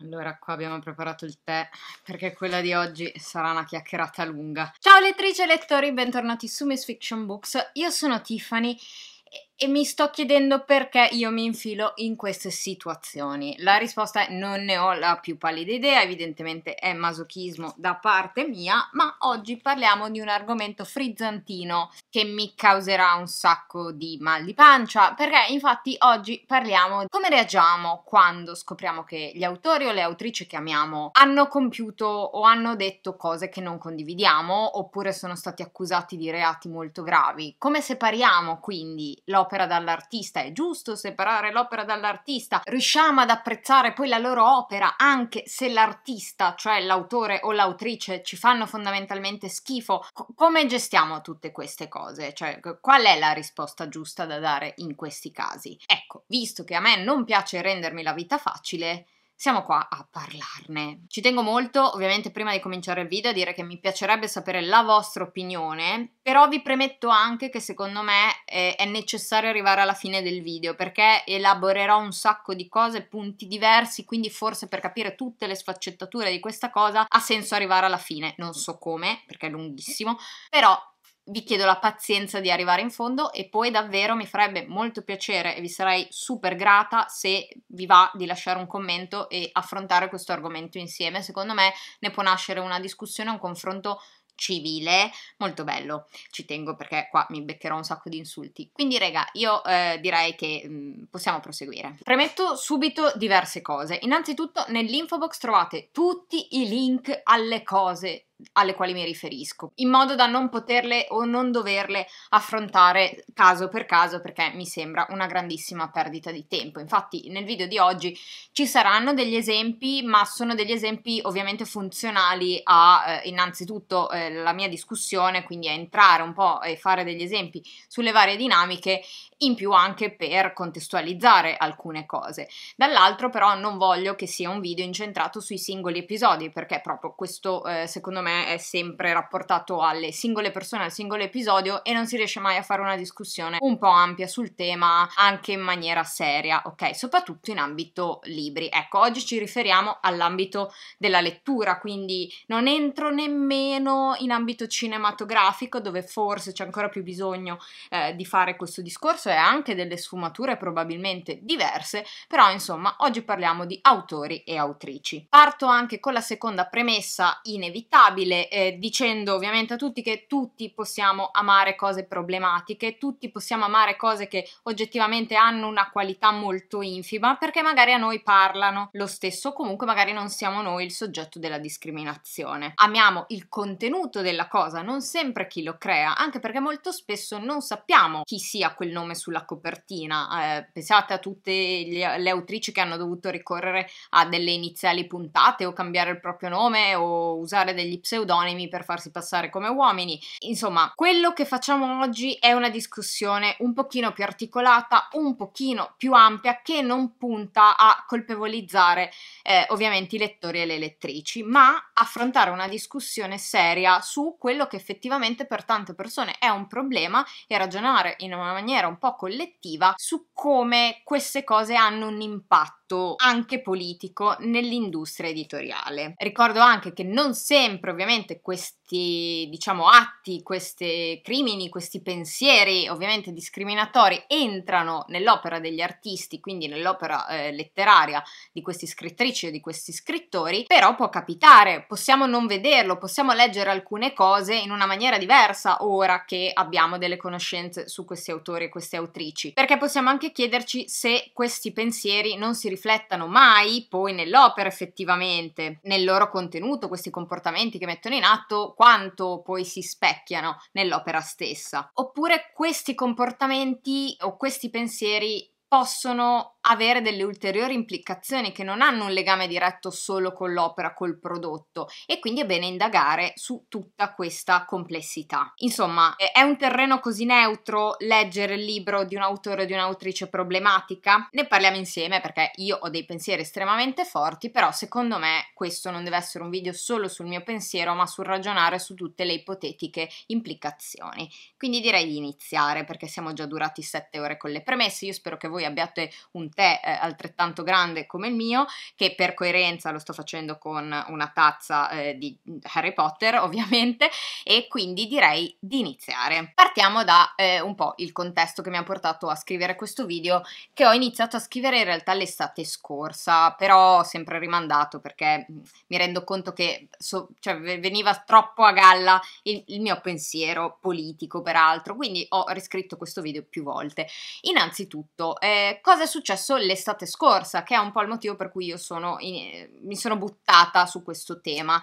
Allora, qua abbiamo preparato il tè perché quella di oggi sarà una chiacchierata lunga. Ciao lettrici e lettori, bentornati su Miss Fiction Books. Io sono Tiffany e mi sto chiedendo perché io mi infilo in queste situazioni. La risposta è non ne ho la più pallida idea, evidentemente è masochismo da parte mia, ma oggi parliamo di un argomento frizzantino che mi causerà un sacco di mal di pancia, perché infatti oggi parliamo di come reagiamo quando scopriamo che gli autori o le autrici che amiamo hanno compiuto o hanno detto cose che non condividiamo oppure sono stati accusati di reati molto gravi. Come separiamo quindi l'opera l'opera dall'artista, è giusto separare l'opera dall'artista, riusciamo ad apprezzare poi la loro opera anche se l'artista, cioè l'autore o l'autrice, ci fanno fondamentalmente schifo. C- come gestiamo tutte queste cose? Cioè, qual è la risposta giusta da dare in questi casi? Ecco, visto che a me non piace rendermi la vita facile, siamo qua a parlarne. Ci tengo molto, ovviamente prima di cominciare il video, a dire che mi piacerebbe sapere la vostra opinione, però vi premetto anche che secondo me eh, è necessario arrivare alla fine del video, perché elaborerò un sacco di cose, punti diversi, quindi forse per capire tutte le sfaccettature di questa cosa ha senso arrivare alla fine, non so come, perché è lunghissimo, però vi chiedo la pazienza di arrivare in fondo e poi davvero mi farebbe molto piacere e vi sarei super grata se vi va di lasciare un commento e affrontare questo argomento insieme. Secondo me ne può nascere una discussione, un confronto civile, molto bello, ci tengo perché qua mi beccherò un sacco di insulti. Quindi rega, io eh, direi che mh, mm, possiamo proseguire. Premetto subito diverse cose. Innanzitutto nell'info box trovate tutti i link alle cose alle quali mi riferisco, in modo da non poterle o non doverle affrontare caso per caso perché mi sembra una grandissima perdita di tempo. Infatti nel video di oggi ci saranno degli esempi, ma sono degli esempi ovviamente funzionali a eh, innanzitutto eh, la mia discussione, quindi a entrare un po' e fare degli esempi sulle varie dinamiche in più anche per contestualizzare alcune cose. Dall'altro però non voglio che sia un video incentrato sui singoli episodi, perché proprio questo eh, secondo me è sempre rapportato alle singole persone, al singolo episodio e non si riesce mai a fare una discussione un po' ampia sul tema anche in maniera seria, ok? Soprattutto in ambito libri. Ecco, oggi ci riferiamo all'ambito della lettura, quindi non entro nemmeno in ambito cinematografico dove forse c'è ancora più bisogno eh, di fare questo discorso e cioè anche delle sfumature probabilmente diverse, però insomma oggi parliamo di autori e autrici. Parto anche con la seconda premessa inevitabile, eh, dicendo ovviamente a tutti che tutti possiamo amare cose problematiche, tutti possiamo amare cose che oggettivamente hanno una qualità molto infima, perché magari a noi parlano lo stesso, comunque magari non siamo noi il soggetto della discriminazione. Amiamo il contenuto della cosa, non sempre chi lo crea, anche perché molto spesso non sappiamo chi sia quel nome come sulla copertina. Eh, pensate a tutte le autrici che hanno dovuto ricorrere a delle iniziali puntate o cambiare il proprio nome o usare degli pseudonimi per farsi passare come uomini. Insomma, quello che facciamo oggi è una discussione un pochino più articolata, un pochino più ampia che non punta a colpevolizzare eh, ovviamente i lettori e le lettrici, ma affrontare una discussione seria su quello che effettivamente per tante persone è un problema e ragionare in una maniera un po' po' collettiva su come queste cose hanno un impatto impatto anche politico nell'industria editoriale. Ricordo anche che non sempre ovviamente questi diciamo atti, questi crimini, questi pensieri ovviamente discriminatori entrano nell'opera degli artisti, quindi nell'opera eh, letteraria di queste scrittrici o di questi scrittori, però può capitare, possiamo non vederlo, possiamo leggere alcune cose in una maniera diversa ora che abbiamo delle conoscenze su questi autori e queste autrici, perché possiamo anche chiederci se questi pensieri non si riferiscono riflettano mai poi nell'opera effettivamente, nel loro contenuto, questi comportamenti che mettono in atto, quanto poi si specchiano nell'opera stessa. Oppure questi comportamenti o questi pensieri possono avere delle ulteriori implicazioni che non hanno un legame diretto solo con l'opera, col prodotto e quindi è bene indagare su tutta questa complessità. Insomma, è un terreno così neutro leggere il libro di un autore o di un'autrice problematica? Ne parliamo insieme perché io ho dei pensieri estremamente forti, però secondo me questo non deve essere un video solo sul mio pensiero, ma sul ragionare su tutte le ipotetiche implicazioni. Quindi direi di iniziare perché siamo già durati sette ore con le premesse, io spero che voi abbiate un tè eh, altrettanto grande come il mio, che per coerenza lo sto facendo con una tazza eh, di Harry Potter ovviamente, e quindi direi di iniziare. Partiamo da eh, un po' il contesto che mi ha portato a scrivere questo video, che ho iniziato a scrivere in realtà l'estate scorsa, però ho sempre rimandato perché mm, mi rendo conto che so, cioè, veniva troppo a galla il, il mio pensiero politico peraltro, quindi ho riscritto questo video più volte. Innanzitutto, eh, cosa è successo successo l'estate scorsa, che è un po' il motivo per cui io sono in, eh, mi sono buttata su questo tema.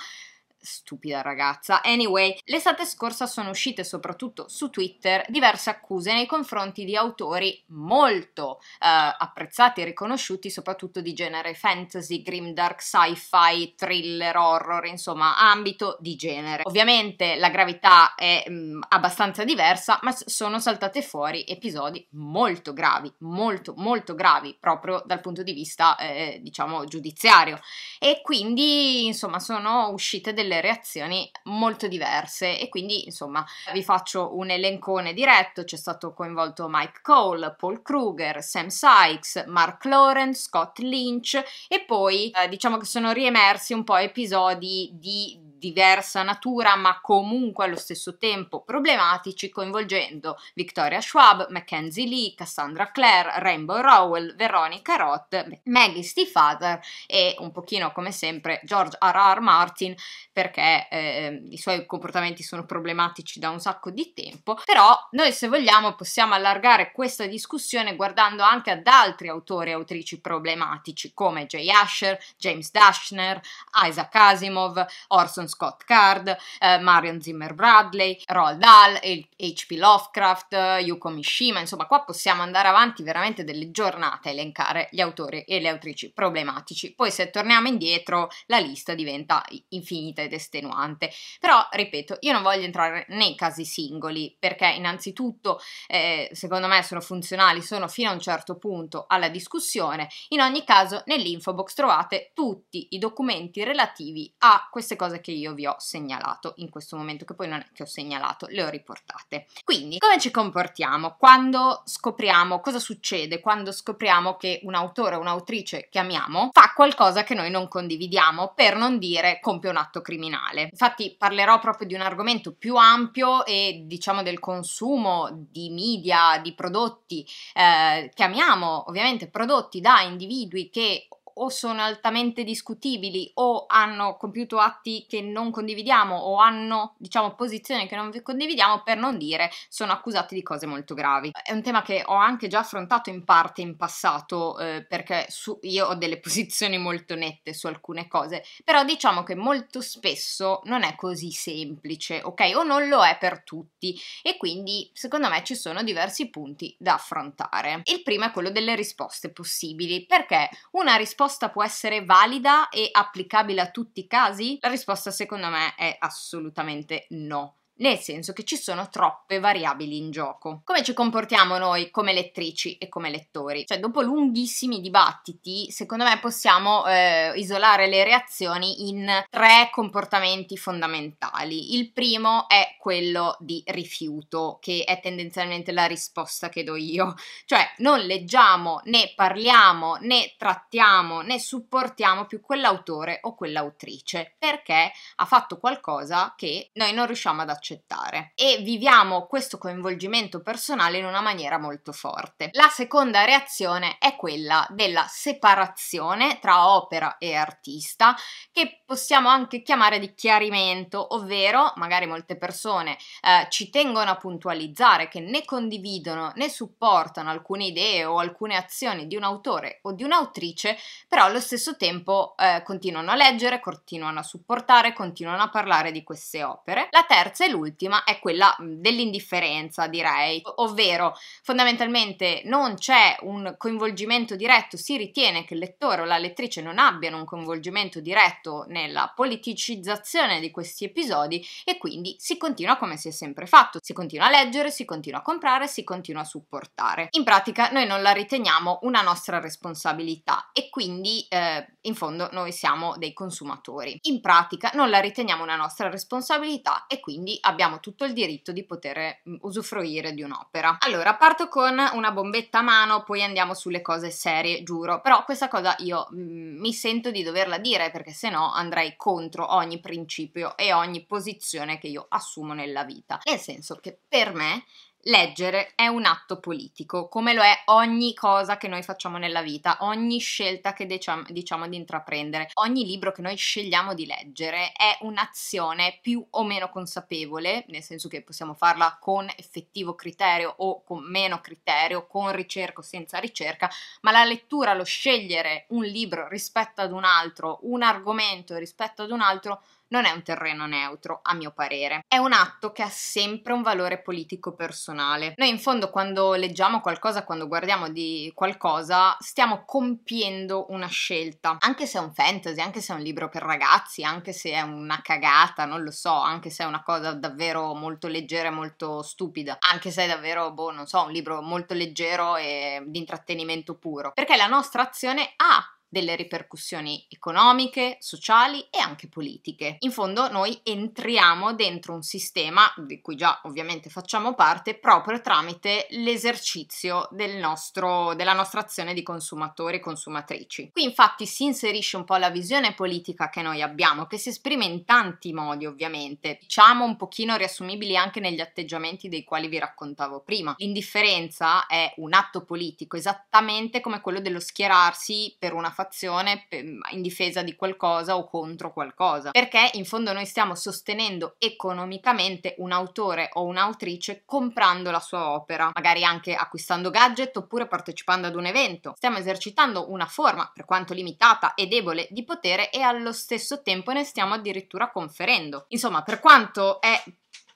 Stupida ragazza. Anyway, l'estate scorsa sono uscite soprattutto su Twitter diverse accuse nei confronti di autori molto eh, apprezzati e riconosciuti, soprattutto di genere fantasy, grimdark, sci-fi, thriller, horror, insomma, ambito di genere. Ovviamente la gravità è mh, mm, abbastanza diversa, ma sono saltate fuori episodi molto gravi, molto molto gravi proprio dal punto di vista eh, diciamo giudiziario e quindi insomma sono uscite delle delle reazioni molto diverse e quindi insomma vi faccio un elencone diretto, c'è stato coinvolto Mike Cole, Paul Kruger, Sam Sykes, Mark Lawrence, Scott Lynch e poi eh, diciamo che sono riemersi un po' episodi di diversa natura ma comunque allo stesso tempo problematici, coinvolgendo Victoria Schwab, Mackenzie Lee, Cassandra Clare, Rainbow Rowell, Veronica Roth, Maggie Stiefvater e un pochino come sempre George R.R. Martin perché eh, i suoi comportamenti sono problematici da un sacco di tempo, però noi se vogliamo possiamo allargare questa discussione guardando anche ad altri autori e autrici problematici come Jay Asher, James Dashner, Isaac Asimov, Orson Scott Card, eh, Marion Zimmer Bradley, Roald Dahl, H.P. Lovecraft, eh, Yuko Mishima, insomma qua possiamo andare avanti veramente delle giornate a elencare gli autori e le autrici problematici, poi se torniamo indietro la lista diventa infinita ed estenuante, però ripeto io non voglio entrare nei casi singoli perché innanzitutto eh, secondo me sono funzionali, sono fino a un certo punto alla discussione, in ogni caso nell'info box trovate tutti i documenti relativi a queste cose che io io vi ho segnalato in questo momento, che poi non è che ho segnalato, le ho riportate. Quindi, come ci comportiamo quando scopriamo, cosa succede quando scopriamo che un autore o un'autrice che amiamo fa qualcosa che noi non condividiamo, per non dire compie un atto criminale. Infatti parlerò proprio di un argomento più ampio e diciamo del consumo di media, di prodotti eh, che amiamo, ovviamente prodotti da individui che o sono altamente discutibili o hanno compiuto atti che non condividiamo o hanno diciamo posizioni che non condividiamo per non dire sono accusati di cose molto gravi. È un tema che ho anche già affrontato in parte in passato eh, perché su, io ho delle posizioni molto nette su alcune cose, però diciamo che molto spesso non è così semplice, ok? O non lo è per tutti e quindi secondo me ci sono diversi punti da affrontare. Il primo è quello delle risposte possibili perché una risposta risposta può essere valida e applicabile a tutti i casi? La risposta secondo me è assolutamente no nel senso che ci sono troppe variabili in gioco. Come ci comportiamo noi come lettrici e come lettori? Cioè, dopo lunghissimi dibattiti, secondo me possiamo eh, isolare le reazioni in tre comportamenti fondamentali. Il primo è quello di rifiuto, che è tendenzialmente la risposta che do io, cioè non leggiamo né parliamo né trattiamo né supportiamo più quell'autore o quell'autrice perché ha fatto qualcosa che noi non riusciamo ad accettare accettare e viviamo questo coinvolgimento personale in una maniera molto forte. La seconda reazione è quella della separazione tra opera e artista che possiamo anche chiamare di chiarimento, ovvero magari molte persone eh, ci tengono a puntualizzare che né condividono né supportano alcune idee o alcune azioni di un autore o di un'autrice, però allo stesso tempo eh, continuano a leggere, continuano a supportare, continuano a parlare di queste opere. La terza è l'ultima è quella dell'indifferenza, direi, ovvero fondamentalmente non c'è un coinvolgimento diretto, si ritiene che il lettore o la lettrice non abbiano un coinvolgimento diretto nella politicizzazione di questi episodi e quindi si continua come si è sempre fatto, si continua a leggere, si continua a comprare, si continua a supportare. In pratica noi non la riteniamo una nostra responsabilità e quindi eh, in fondo noi siamo dei consumatori. In pratica non la riteniamo una nostra responsabilità e quindi abbiamo tutto il diritto di poter mm, usufruire di un'opera. Allora, parto con una bombetta a mano, poi andiamo sulle cose serie, giuro, però questa cosa io mm, mi sento di doverla dire perché se no andrei contro ogni principio e ogni posizione che io assumo nella vita. Nel senso che per me Leggere è un atto politico, come lo è ogni cosa che noi facciamo nella vita, ogni scelta che diciamo, diciamo, di intraprendere, ogni libro che noi scegliamo di leggere è un'azione più o meno consapevole, nel senso che possiamo farla con effettivo criterio o con meno criterio, con ricerca o senza ricerca, ma la lettura, lo scegliere un libro rispetto ad un altro, un argomento rispetto ad un altro, non è un terreno neutro, a mio parere. È un atto che ha sempre un valore politico personale. Noi in fondo quando leggiamo qualcosa, quando guardiamo di qualcosa, stiamo compiendo una scelta. Anche se è un fantasy, anche se è un libro per ragazzi, anche se è una cagata, non lo so, anche se è una cosa davvero molto leggera e molto stupida, anche se è davvero, boh, non so, un libro molto leggero e di intrattenimento puro. Perché la nostra azione ha delle ripercussioni economiche, sociali e anche politiche. In fondo noi entriamo dentro un sistema di cui già ovviamente facciamo parte proprio tramite l'esercizio del nostro, della nostra azione di consumatori e consumatrici. Qui infatti si inserisce un po' la visione politica che noi abbiamo, che si esprime in tanti modi ovviamente, diciamo un pochino riassumibili anche negli atteggiamenti dei quali vi raccontavo prima. L'indifferenza è un atto politico esattamente come quello dello schierarsi per una fazione in difesa di qualcosa o contro qualcosa, perché in fondo noi stiamo sostenendo economicamente un autore o un'autrice comprando la sua opera, magari anche acquistando gadget oppure partecipando ad un evento. Stiamo esercitando una forma, per quanto limitata e debole, di potere e allo stesso tempo ne stiamo addirittura conferendo. Insomma, per quanto è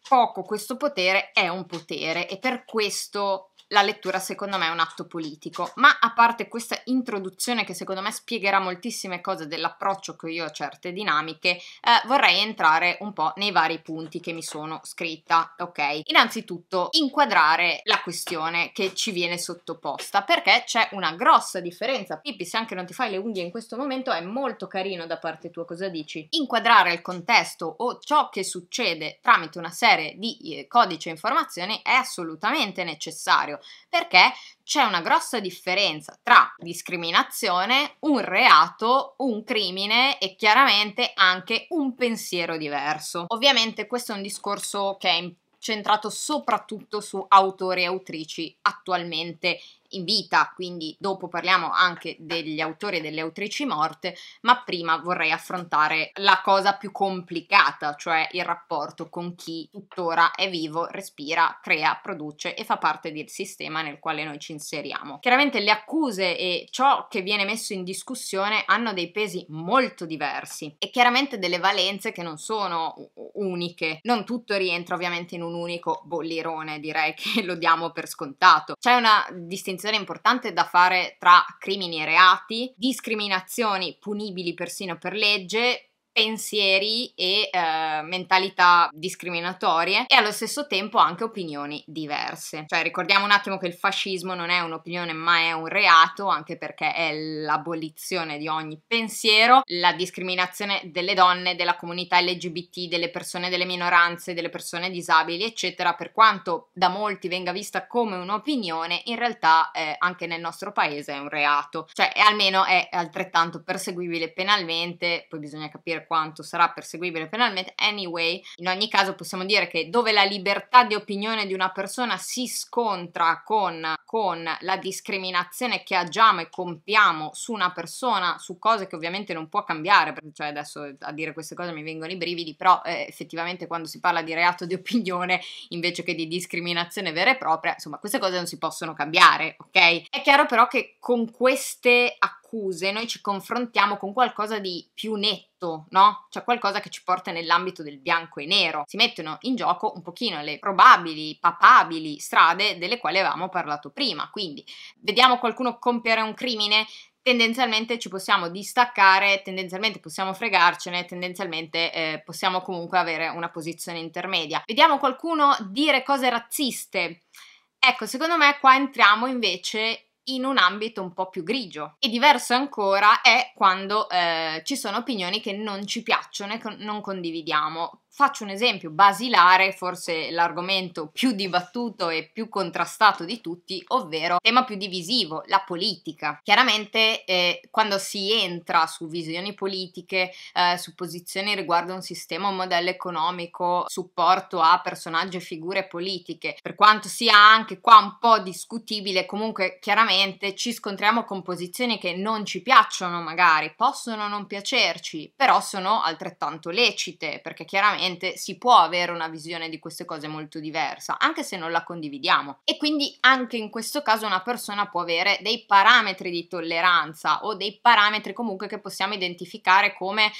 poco questo potere, è un potere e per questo la lettura secondo me è un atto politico, ma a parte questa introduzione che secondo me spiegherà moltissime cose dell'approccio che io ho a certe dinamiche, eh, vorrei entrare un po' nei vari punti che mi sono scritta, ok? Innanzitutto inquadrare la questione che ci viene sottoposta, perché c'è una grossa differenza. Pippi, se anche non ti fai le unghie in questo momento è molto carino da parte tua, cosa dici? Inquadrare il contesto o ciò che succede tramite una serie di eh, codice informazioni è assolutamente necessario contrario, perché c'è una grossa differenza tra discriminazione, un reato, un crimine e chiaramente anche un pensiero diverso. Ovviamente questo è un discorso che è centrato soprattutto su autori e autrici attualmente in vita, quindi dopo parliamo anche degli autori e delle autrici morte, ma prima vorrei affrontare la cosa più complicata, cioè il rapporto con chi tuttora è vivo, respira, crea, produce e fa parte del sistema nel quale noi ci inseriamo. Chiaramente le accuse e ciò che viene messo in discussione hanno dei pesi molto diversi e chiaramente delle valenze che non sono uniche. Non tutto rientra ovviamente in un unico bollirone, direi che lo diamo per scontato. C'è una distinzione distinzione importante da fare tra crimini e reati, discriminazioni punibili persino per legge, pensieri e eh, mentalità discriminatorie e allo stesso tempo anche opinioni diverse. Cioè ricordiamo un attimo che il fascismo non è un'opinione ma è un reato anche perché è l'abolizione di ogni pensiero, la discriminazione delle donne, della comunità LGBT, delle persone delle minoranze, delle persone disabili eccetera per quanto da molti venga vista come un'opinione in realtà eh, anche nel nostro paese è un reato, cioè almeno è altrettanto perseguibile penalmente, poi bisogna capire quanto sarà perseguibile penalmente. Anyway, in ogni caso possiamo dire che dove la libertà di opinione di una persona si scontra con, con la discriminazione che agiamo e compiamo su una persona, su cose che ovviamente non può cambiare, cioè adesso a dire queste cose mi vengono i brividi, però eh, effettivamente quando si parla di reato di opinione invece che di discriminazione vera e propria, insomma queste cose non si possono cambiare, ok? È chiaro però che con queste accuse accuse, noi ci confrontiamo con qualcosa di più netto, no? Cioè qualcosa che ci porta nell'ambito del bianco e nero. Si mettono in gioco un pochino le probabili, papabili strade delle quali avevamo parlato prima. Quindi vediamo qualcuno compiere un crimine, tendenzialmente ci possiamo distaccare, tendenzialmente possiamo fregarcene, tendenzialmente eh, possiamo comunque avere una posizione intermedia. Vediamo qualcuno dire cose razziste. Ecco, secondo me qua entriamo invece in un ambito un po' più grigio. E diverso ancora è quando eh, ci sono opinioni che non ci piacciono e con- non condividiamo, Faccio un esempio basilare, forse l'argomento più dibattuto e più contrastato di tutti, ovvero tema più divisivo, la politica. Chiaramente eh, quando si entra su visioni politiche, eh, su posizioni riguardo a un sistema, un modello economico, supporto a personaggi e figure politiche, per quanto sia anche qua un po' discutibile, comunque chiaramente ci scontriamo con posizioni che non ci piacciono magari, possono non piacerci, però sono altrettanto lecite, perché chiaramente sicuramente si può avere una visione di queste cose molto diversa, anche se non la condividiamo. E quindi anche in questo caso una persona può avere dei parametri di tolleranza o dei parametri comunque che possiamo identificare come eh,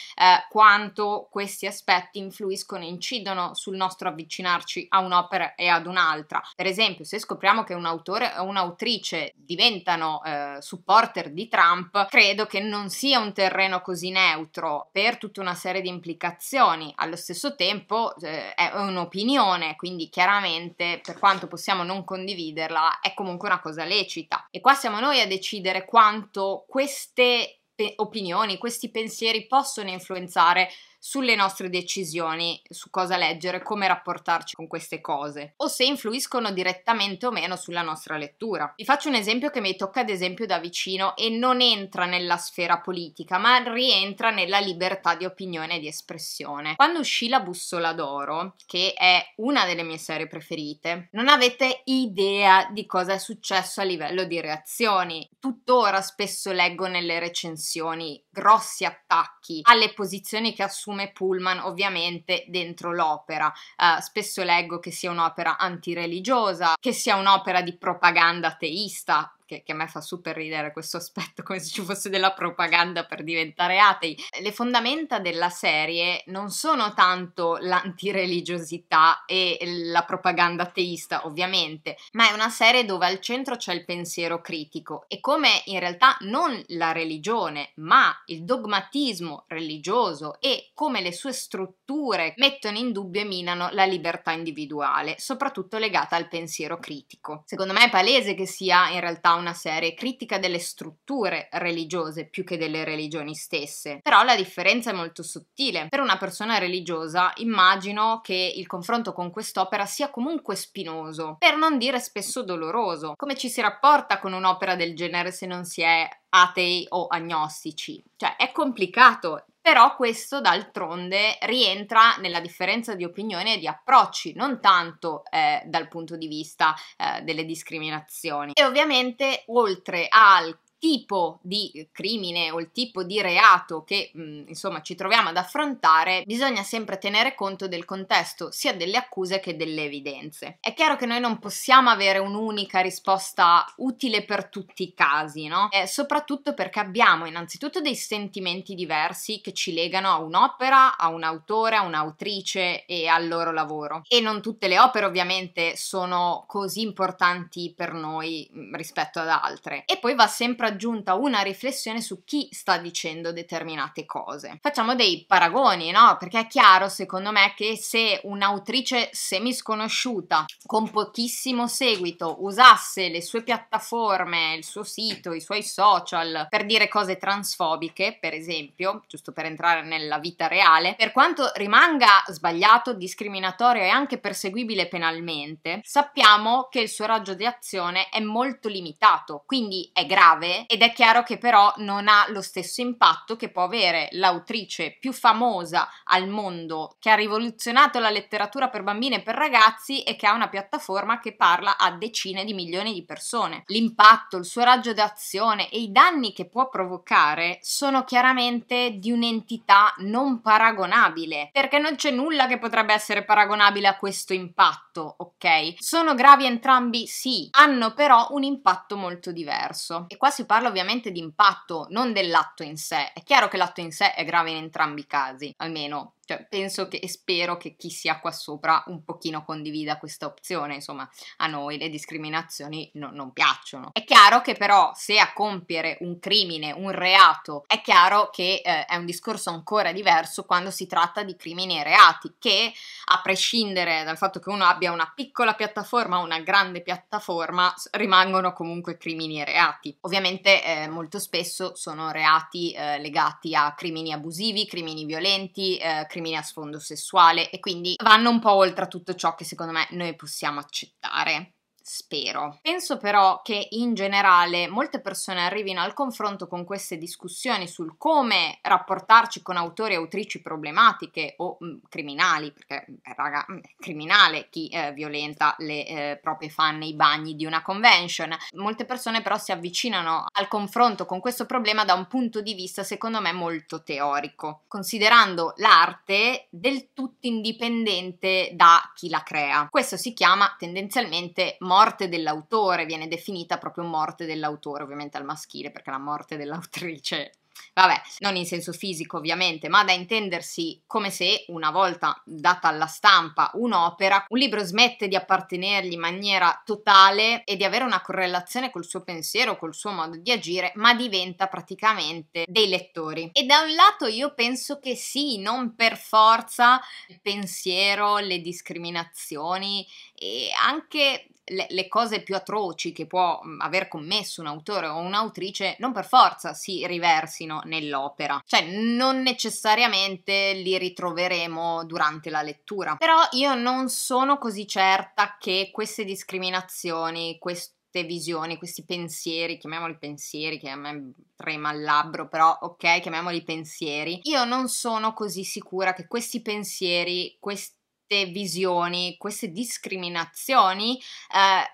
quanto questi aspetti influiscono e incidono sul nostro avvicinarci a un'opera e ad un'altra. Per esempio, se scopriamo che un autore o un'autrice diventano eh, supporter di Trump, credo che non sia un terreno così neutro per tutta una serie di implicazioni. Allo stesso tempo eh, è un'opinione, quindi chiaramente per quanto possiamo non condividerla è comunque una cosa lecita. E qua siamo noi a decidere quanto queste opinioni, questi pensieri possono influenzare sulle nostre decisioni su cosa leggere, come rapportarci con queste cose o se influiscono direttamente o meno sulla nostra lettura. Vi faccio un esempio che mi tocca ad esempio da vicino e non entra nella sfera politica, ma rientra nella libertà di opinione e di espressione. Quando uscì La bussola d'oro, che è una delle mie serie preferite, non avete idea di cosa è successo a livello di reazioni. Tuttora spesso leggo nelle recensioni grossi attacchi alle posizioni che assumo come Pullman ovviamente dentro l'opera. Uh, spesso leggo che sia un'opera antireligiosa, che sia un'opera di propaganda teista, che, che, a me fa super ridere questo aspetto, come se ci fosse della propaganda per diventare atei. Le fondamenta della serie non sono tanto l'antireligiosità e la propaganda ateista, ovviamente, ma è una serie dove al centro c'è il pensiero critico e come in realtà non la religione, ma il dogmatismo religioso e come le sue strutture mettono in dubbio e minano la libertà individuale, soprattutto legata al pensiero critico. Secondo me è palese che sia in realtà una serie critica delle strutture religiose più che delle religioni stesse. Però la differenza è molto sottile. Per una persona religiosa immagino che il confronto con quest'opera sia comunque spinoso, per non dire spesso doloroso. Come ci si rapporta con un'opera del genere se non si è atei o agnostici. Cioè è complicato, però questo d'altronde rientra nella differenza di opinione e di approcci, non tanto eh, dal punto di vista eh, delle discriminazioni. E ovviamente oltre al tipo di crimine o il tipo di reato che mm, insomma ci troviamo ad affrontare, bisogna sempre tenere conto del contesto sia delle accuse che delle evidenze. È chiaro che noi non possiamo avere un'unica risposta utile per tutti i casi, no? Eh, soprattutto perché abbiamo innanzitutto dei sentimenti diversi che ci legano a un'opera, a un autore, a un'autrice e al loro lavoro. E non tutte le opere ovviamente sono così importanti per noi mm, rispetto ad altre. E poi va sempre ad aggiunta una riflessione su chi sta dicendo determinate cose. Facciamo dei paragoni, no? Perché è chiaro, secondo me, che se un'autrice semisconosciuta con pochissimo seguito usasse le sue piattaforme, il suo sito, i suoi social per dire cose transfobiche, per esempio, giusto per entrare nella vita reale, per quanto rimanga sbagliato, discriminatorio e anche perseguibile penalmente, sappiamo che il suo raggio di azione è molto limitato, quindi è grave ed è chiaro che però non ha lo stesso impatto che può avere l'autrice più famosa al mondo che ha rivoluzionato la letteratura per bambini e per ragazzi e che ha una piattaforma che parla a decine di milioni di persone. L'impatto, il suo raggio d'azione e i danni che può provocare sono chiaramente di un'entità non paragonabile, perché non c'è nulla che potrebbe essere paragonabile a questo impatto, ok? Sono gravi entrambi, sì, hanno però un impatto molto diverso. E qua si parla ovviamente di impatto, non dell'atto in sé. È chiaro che l'atto in sé è grave in entrambi i casi, almeno cioè, penso che e spero che chi sia qua sopra un pochino condivida questa opzione, insomma, a noi le discriminazioni no, non piacciono. È chiaro che però se a compiere un crimine, un reato, è chiaro che eh, è un discorso ancora diverso quando si tratta di crimini e reati, che a prescindere dal fatto che uno abbia una piccola piattaforma o una grande piattaforma, rimangono comunque crimini e reati. Ovviamente eh, molto spesso sono reati eh, legati a crimini abusivi, crimini violenti, eh, crimini a sfondo sessuale e quindi vanno un po' oltre a tutto ciò che secondo me noi possiamo accettare spero. Penso però che in generale molte persone arrivino al confronto con queste discussioni sul come rapportarci con autori e autrici problematiche o mh, mm, criminali, perché eh, raga, mm, è criminale chi eh, violenta le eh, proprie fan nei bagni di una convention. Molte persone però si avvicinano al confronto con questo problema da un punto di vista secondo me molto teorico, considerando l'arte del tutto indipendente da chi la crea. Questo si chiama tendenzialmente morte dell'autore viene definita proprio morte dell'autore, ovviamente al maschile, perché la morte dell'autrice Vabbè, non in senso fisico ovviamente, ma da intendersi come se una volta data alla stampa un'opera, un libro smette di appartenergli in maniera totale e di avere una correlazione col suo pensiero, col suo modo di agire, ma diventa praticamente dei lettori. E da un lato io penso che sì, non per forza il pensiero, le discriminazioni e anche le, le, cose più atroci che può aver commesso un autore o un'autrice non per forza si riversino nell'opera, cioè non necessariamente li ritroveremo durante la lettura. Però io non sono così certa che queste discriminazioni, questo visioni, questi pensieri, chiamiamoli pensieri, che a me trema il labbro, però ok, chiamiamoli pensieri. Io non sono così sicura che questi pensieri, questi queste visioni, queste discriminazioni eh,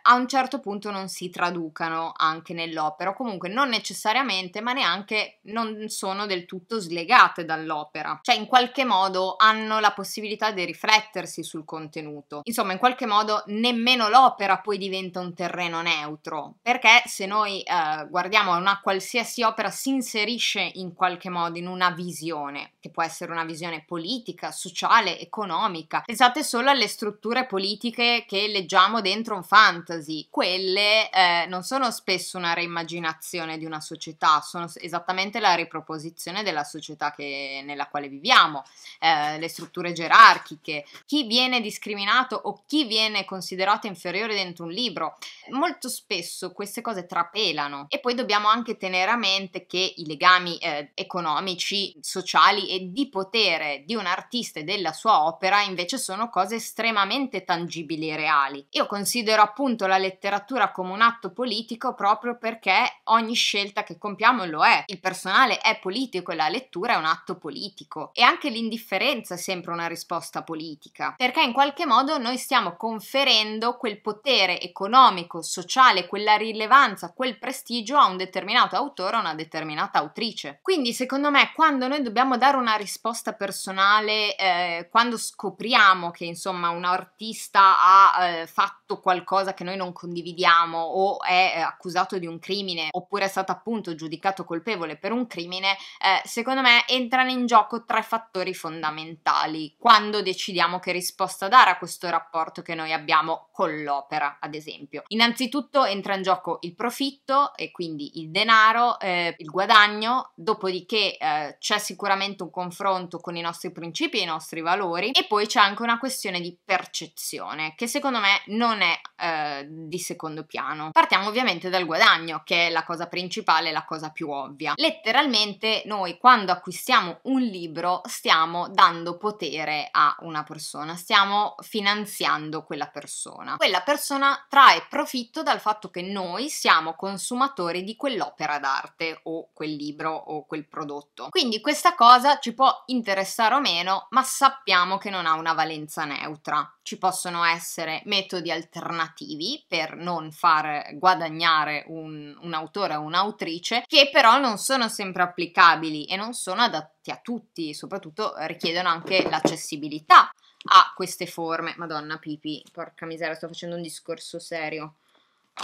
a un certo punto non si traducano anche nell'opera, o comunque non necessariamente, ma neanche non sono del tutto slegate dall'opera, cioè in qualche modo hanno la possibilità di riflettersi sul contenuto. Insomma, in qualche modo nemmeno l'opera poi diventa un terreno neutro, perché se noi eh, guardiamo a una qualsiasi opera si inserisce in qualche modo in una visione, che può essere una visione politica, sociale, economica, pensate solo alle strutture politiche che leggiamo dentro un fantasy, quelle eh, non sono spesso una reimmaginazione di una società, sono esattamente la riproposizione della società che, nella quale viviamo, eh, le strutture gerarchiche, chi viene discriminato o chi viene considerato inferiore dentro un libro. Molto spesso queste cose trapelano e poi dobbiamo anche tenere a mente che i legami eh, economici, sociali e di potere di un artista e della sua opera invece sono sono cose estremamente tangibili e reali. Io considero appunto la letteratura come un atto politico proprio perché ogni scelta che compiamo lo è. Il personale è politico e la lettura è un atto politico e anche l'indifferenza è sempre una risposta politica, perché in qualche modo noi stiamo conferendo quel potere economico, sociale, quella rilevanza, quel prestigio a un determinato autore o una determinata autrice. Quindi secondo me quando noi dobbiamo dare una risposta personale, eh, quando scopriamo sentiamo che insomma un artista ha eh, fatto qualcosa che noi non condividiamo o è eh, accusato di un crimine oppure è stato appunto giudicato colpevole per un crimine, eh, secondo me entrano in gioco tre fattori fondamentali quando decidiamo che risposta dare a questo rapporto che noi abbiamo con l'opera, ad esempio. Innanzitutto entra in gioco il profitto e quindi il denaro, eh, il guadagno, dopodiché eh, c'è sicuramente un confronto con i nostri principi e i nostri valori e poi c'è anche una una questione di percezione che secondo me non è eh, di secondo piano. Partiamo ovviamente dal guadagno, che è la cosa principale, la cosa più ovvia. Letteralmente noi quando acquistiamo un libro stiamo dando potere a una persona, stiamo finanziando quella persona. Quella persona trae profitto dal fatto che noi siamo consumatori di quell'opera d'arte o quel libro o quel prodotto. Quindi questa cosa ci può interessare o meno, ma sappiamo che non ha una valenza neutra. Ci possono essere metodi alternativi alternativi per non far guadagnare un, un autore o un'autrice che però non sono sempre applicabili e non sono adatti a tutti, soprattutto richiedono anche l'accessibilità a queste forme. Madonna Pipi, porca miseria, sto facendo un discorso serio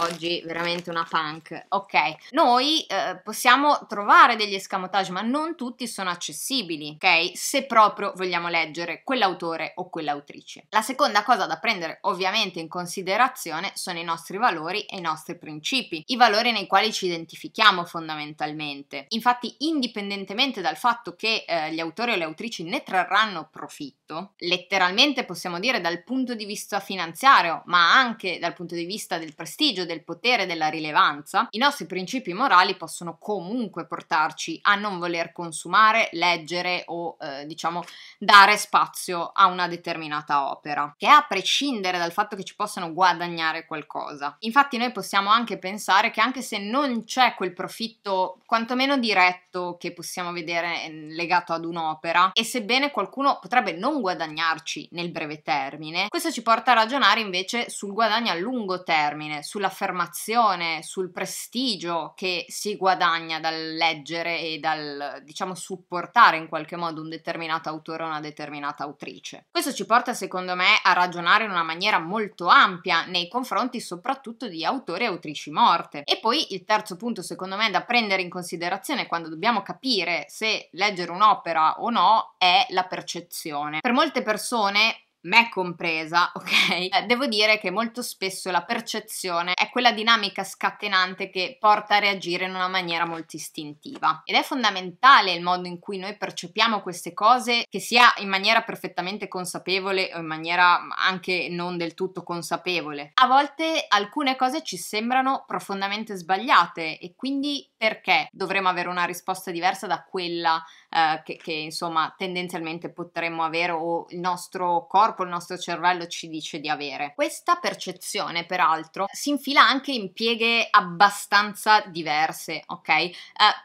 oggi veramente una punk. Ok, noi eh, possiamo trovare degli escamotage, ma non tutti sono accessibili, ok? Se proprio vogliamo leggere quell'autore o quell'autrice. La seconda cosa da prendere ovviamente in considerazione sono i nostri valori e i nostri principi, i valori nei quali ci identifichiamo fondamentalmente. Infatti, indipendentemente dal fatto che eh, gli autori o le autrici ne trarranno profitto, tutto, letteralmente possiamo dire dal punto di vista finanziario, ma anche dal punto di vista del prestigio, del potere, della rilevanza, i nostri principi morali possono comunque portarci a non voler consumare, leggere o eh, diciamo dare spazio a una determinata opera, che è a prescindere dal fatto che ci possano guadagnare qualcosa. Infatti noi possiamo anche pensare che anche se non c'è quel profitto quantomeno diretto che possiamo vedere ehm, legato ad un'opera e sebbene qualcuno potrebbe non guadagnarci nel breve termine, questo ci porta a ragionare invece sul guadagno a lungo termine, sull'affermazione, sul prestigio che si guadagna dal leggere e dal, diciamo, supportare in qualche modo un determinato autore o una determinata autrice. Questo ci porta, secondo me, a ragionare in una maniera molto ampia nei confronti soprattutto di autori e autrici morte. E poi il terzo punto, secondo me, da prendere in considerazione quando dobbiamo capire se leggere un'opera o no è la percezione per molte persone me compresa, ok? Eh, devo dire che molto spesso la percezione è quella dinamica scatenante che porta a reagire in una maniera molto istintiva ed è fondamentale il modo in cui noi percepiamo queste cose, che sia in maniera perfettamente consapevole o in maniera anche non del tutto consapevole. A volte alcune cose ci sembrano profondamente sbagliate e quindi perché dovremmo avere una risposta diversa da quella eh, che, che insomma tendenzialmente potremmo avere o il nostro corpo purtroppo il nostro cervello ci dice di avere. Questa percezione, peraltro, si infila anche in pieghe abbastanza diverse, ok? Eh,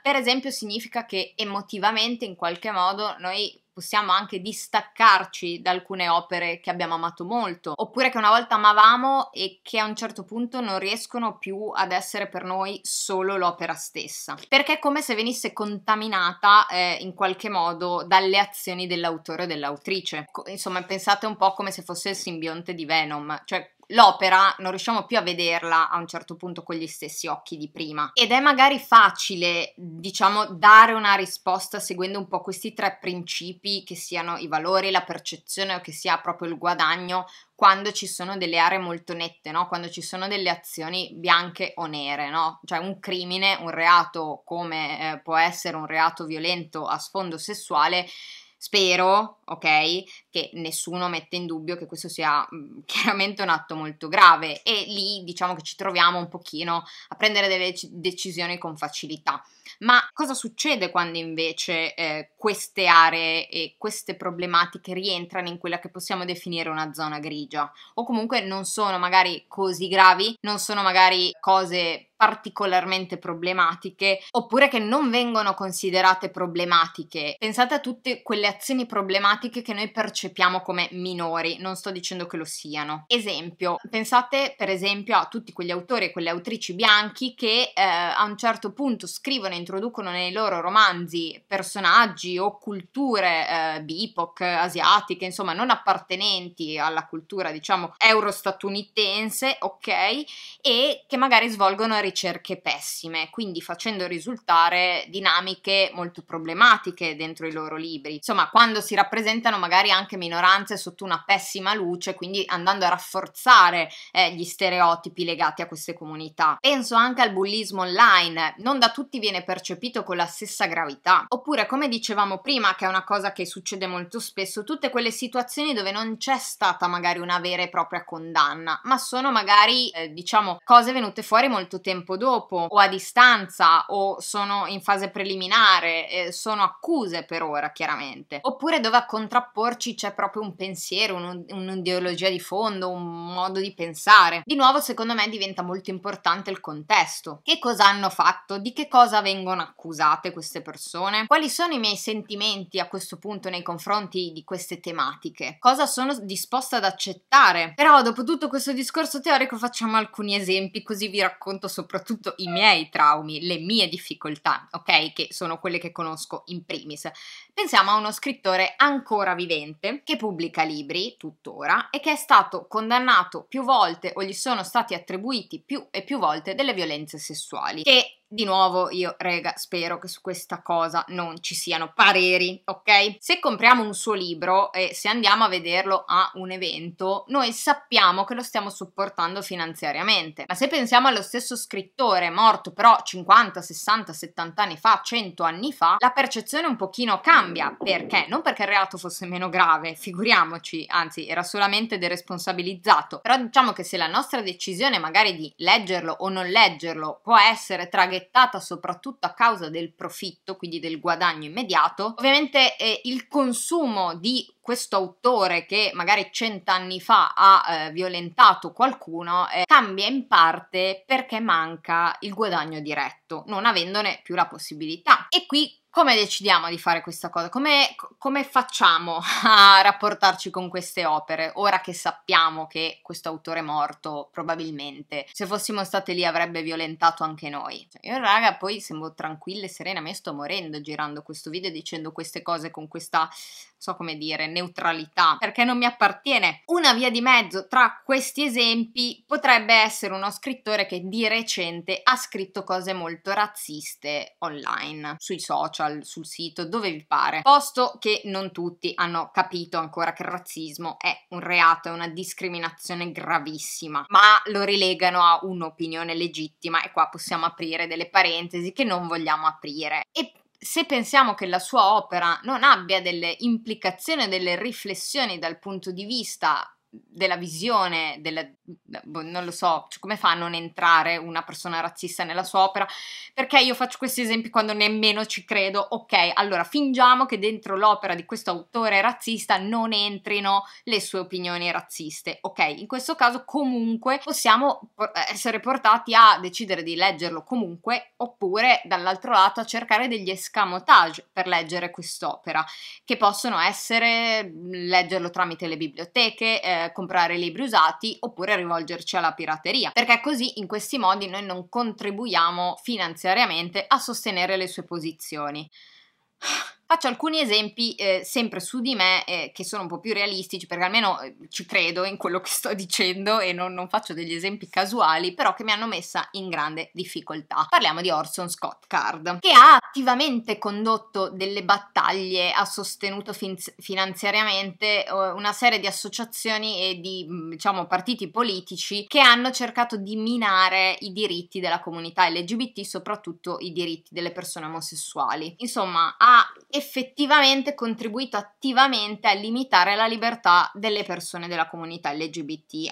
per esempio significa che emotivamente in qualche modo noi possiamo anche distaccarci da alcune opere che abbiamo amato molto, oppure che una volta amavamo e che a un certo punto non riescono più ad essere per noi solo l'opera stessa, perché è come se venisse contaminata eh, in qualche modo dalle azioni dell'autore o dell'autrice. Insomma, pensate un po' come se fosse il simbionte di Venom, cioè l'opera non riusciamo più a vederla a un certo punto con gli stessi occhi di prima ed è magari facile, diciamo, dare una risposta seguendo un po' questi tre principi che siano i valori, la percezione o che sia proprio il guadagno quando ci sono delle aree molto nette, no? quando ci sono delle azioni bianche o nere, no? cioè un crimine, un reato come eh, può essere un reato violento a sfondo sessuale Spero, ok, che nessuno metta in dubbio che questo sia mm, chiaramente un atto molto grave e lì diciamo che ci troviamo un pochino a prendere delle decisioni con facilità. Ma cosa succede quando invece eh, queste aree e queste problematiche rientrano in quella che possiamo definire una zona grigia? O comunque non sono magari così gravi, non sono magari cose particolarmente problematiche oppure che non vengono considerate problematiche. Pensate a tutte quelle azioni problematiche che noi percepiamo come minori, non sto dicendo che lo siano. Esempio, pensate per esempio a tutti quegli autori e quelle autrici bianchi che eh, a un certo punto scrivono in introducono nei loro romanzi personaggi o culture eh, bipoc, asiatiche, insomma non appartenenti alla cultura diciamo euro-statunitense, ok, e che magari svolgono ricerche pessime, quindi facendo risultare dinamiche molto problematiche dentro i loro libri. Insomma, quando si rappresentano magari anche minoranze sotto una pessima luce, quindi andando a rafforzare eh, gli stereotipi legati a queste comunità. Penso anche al bullismo online, non da tutti viene percepito percepito con la stessa gravità. Oppure, come dicevamo prima, che è una cosa che succede molto spesso, tutte quelle situazioni dove non c'è stata magari una vera e propria condanna, ma sono magari, eh, diciamo, cose venute fuori molto tempo dopo, o a distanza, o sono in fase preliminare, eh, sono accuse per ora, chiaramente. Oppure dove a contrapporci c'è proprio un pensiero, un, un'ideologia di fondo, un modo di pensare. Di nuovo, secondo me, diventa molto importante il contesto. Che cosa hanno fatto? Di che cosa avevano? vengono accusate queste persone? Quali sono i miei sentimenti a questo punto nei confronti di queste tematiche? Cosa sono disposta ad accettare? Però dopo tutto questo discorso teorico facciamo alcuni esempi così vi racconto soprattutto i miei traumi, le mie difficoltà, ok? Che sono quelle che conosco in primis. Pensiamo a uno scrittore ancora vivente che pubblica libri tuttora e che è stato condannato più volte o gli sono stati attribuiti più e più volte delle violenze sessuali che di nuovo io, rega, spero che su questa cosa non ci siano pareri, ok? Se compriamo un suo libro e se andiamo a vederlo a un evento, noi sappiamo che lo stiamo supportando finanziariamente. Ma se pensiamo allo stesso scrittore morto però 50, 60, 70 anni fa, 100 anni fa, la percezione un pochino cambia. Perché? Non perché il reato fosse meno grave, figuriamoci, anzi era solamente deresponsabilizzato. Però diciamo che se la nostra decisione magari di leggerlo o non leggerlo può essere traghettata affrettata soprattutto a causa del profitto, quindi del guadagno immediato, ovviamente eh, il consumo di questo autore che magari cent'anni fa ha eh, violentato qualcuno eh, cambia in parte perché manca il guadagno diretto, non avendone più la possibilità. E qui come decidiamo di fare questa cosa? Come, come, facciamo a rapportarci con queste opere? Ora che sappiamo che questo autore è morto, probabilmente, se fossimo state lì avrebbe violentato anche noi. Cioè, io raga poi sembro tranquilla e serena, mi sto morendo girando questo video dicendo queste cose con questa so come dire, neutralità, perché non mi appartiene. Una via di mezzo tra questi esempi potrebbe essere uno scrittore che di recente ha scritto cose molto razziste online, sui social, sul sito, dove vi pare, posto che non tutti hanno capito ancora che il razzismo è un reato, è una discriminazione gravissima, ma lo rilegano a un'opinione legittima e qua possiamo aprire delle parentesi che non vogliamo aprire. E se pensiamo che la sua opera non abbia delle implicazioni, delle riflessioni dal punto di vista della visione della Boh, non lo so, cioè come fa a non entrare una persona razzista nella sua opera? Perché io faccio questi esempi quando nemmeno ci credo. Ok, allora fingiamo che dentro l'opera di questo autore razzista non entrino le sue opinioni razziste. Ok, in questo caso comunque possiamo essere portati a decidere di leggerlo comunque, oppure dall'altro lato a cercare degli escamotage per leggere quest'opera, che possono essere leggerlo tramite le biblioteche, eh, comprare libri usati, oppure sempre rivolgerci alla pirateria, perché così in questi modi noi non contribuiamo finanziariamente a sostenere le sue posizioni. Faccio alcuni esempi eh, sempre su di me eh, che sono un po' più realistici perché almeno eh, ci credo in quello che sto dicendo e non, non, faccio degli esempi casuali, però che mi hanno messa in grande difficoltà. Parliamo di Orson Scott Card, che ha attivamente condotto delle battaglie, ha sostenuto fin- finanziariamente eh, una serie di associazioni e di mm, diciamo, partiti politici che hanno cercato di minare i diritti della comunità LGBT, soprattutto i diritti delle persone omosessuali. Insomma, ha effettivamente effettivamente contribuito attivamente a limitare la libertà delle persone della comunità LGBTI.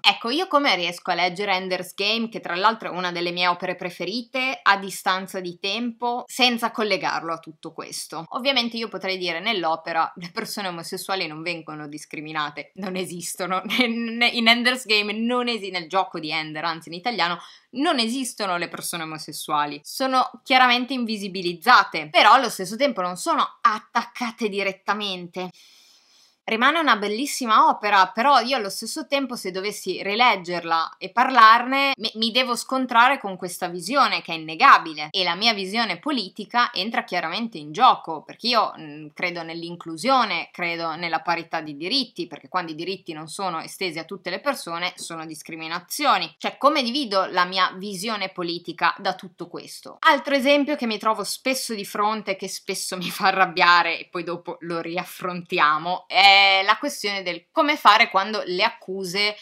Ecco, io come riesco a leggere Ender's Game, che tra l'altro è una delle mie opere preferite, a distanza di tempo, senza collegarlo a tutto questo? Ovviamente io potrei dire nell'opera le persone omosessuali non vengono discriminate, non esistono. In Ender's Game non esiste, nel gioco di Ender, anzi in italiano, non esistono le persone omosessuali. Sono chiaramente invisibilizzate, però allo stesso tempo non sono attaccate direttamente rimane una bellissima opera, però io allo stesso tempo se dovessi rileggerla e parlarne mi devo scontrare con questa visione che è innegabile e la mia visione politica entra chiaramente in gioco perché io mh, mm, credo nell'inclusione, credo nella parità di diritti perché quando i diritti non sono estesi a tutte le persone sono discriminazioni, cioè come divido la mia visione politica da tutto questo. Altro esempio che mi trovo spesso di fronte che spesso mi fa arrabbiare e poi dopo lo riaffrontiamo è la questione del come fare quando le accuse eh,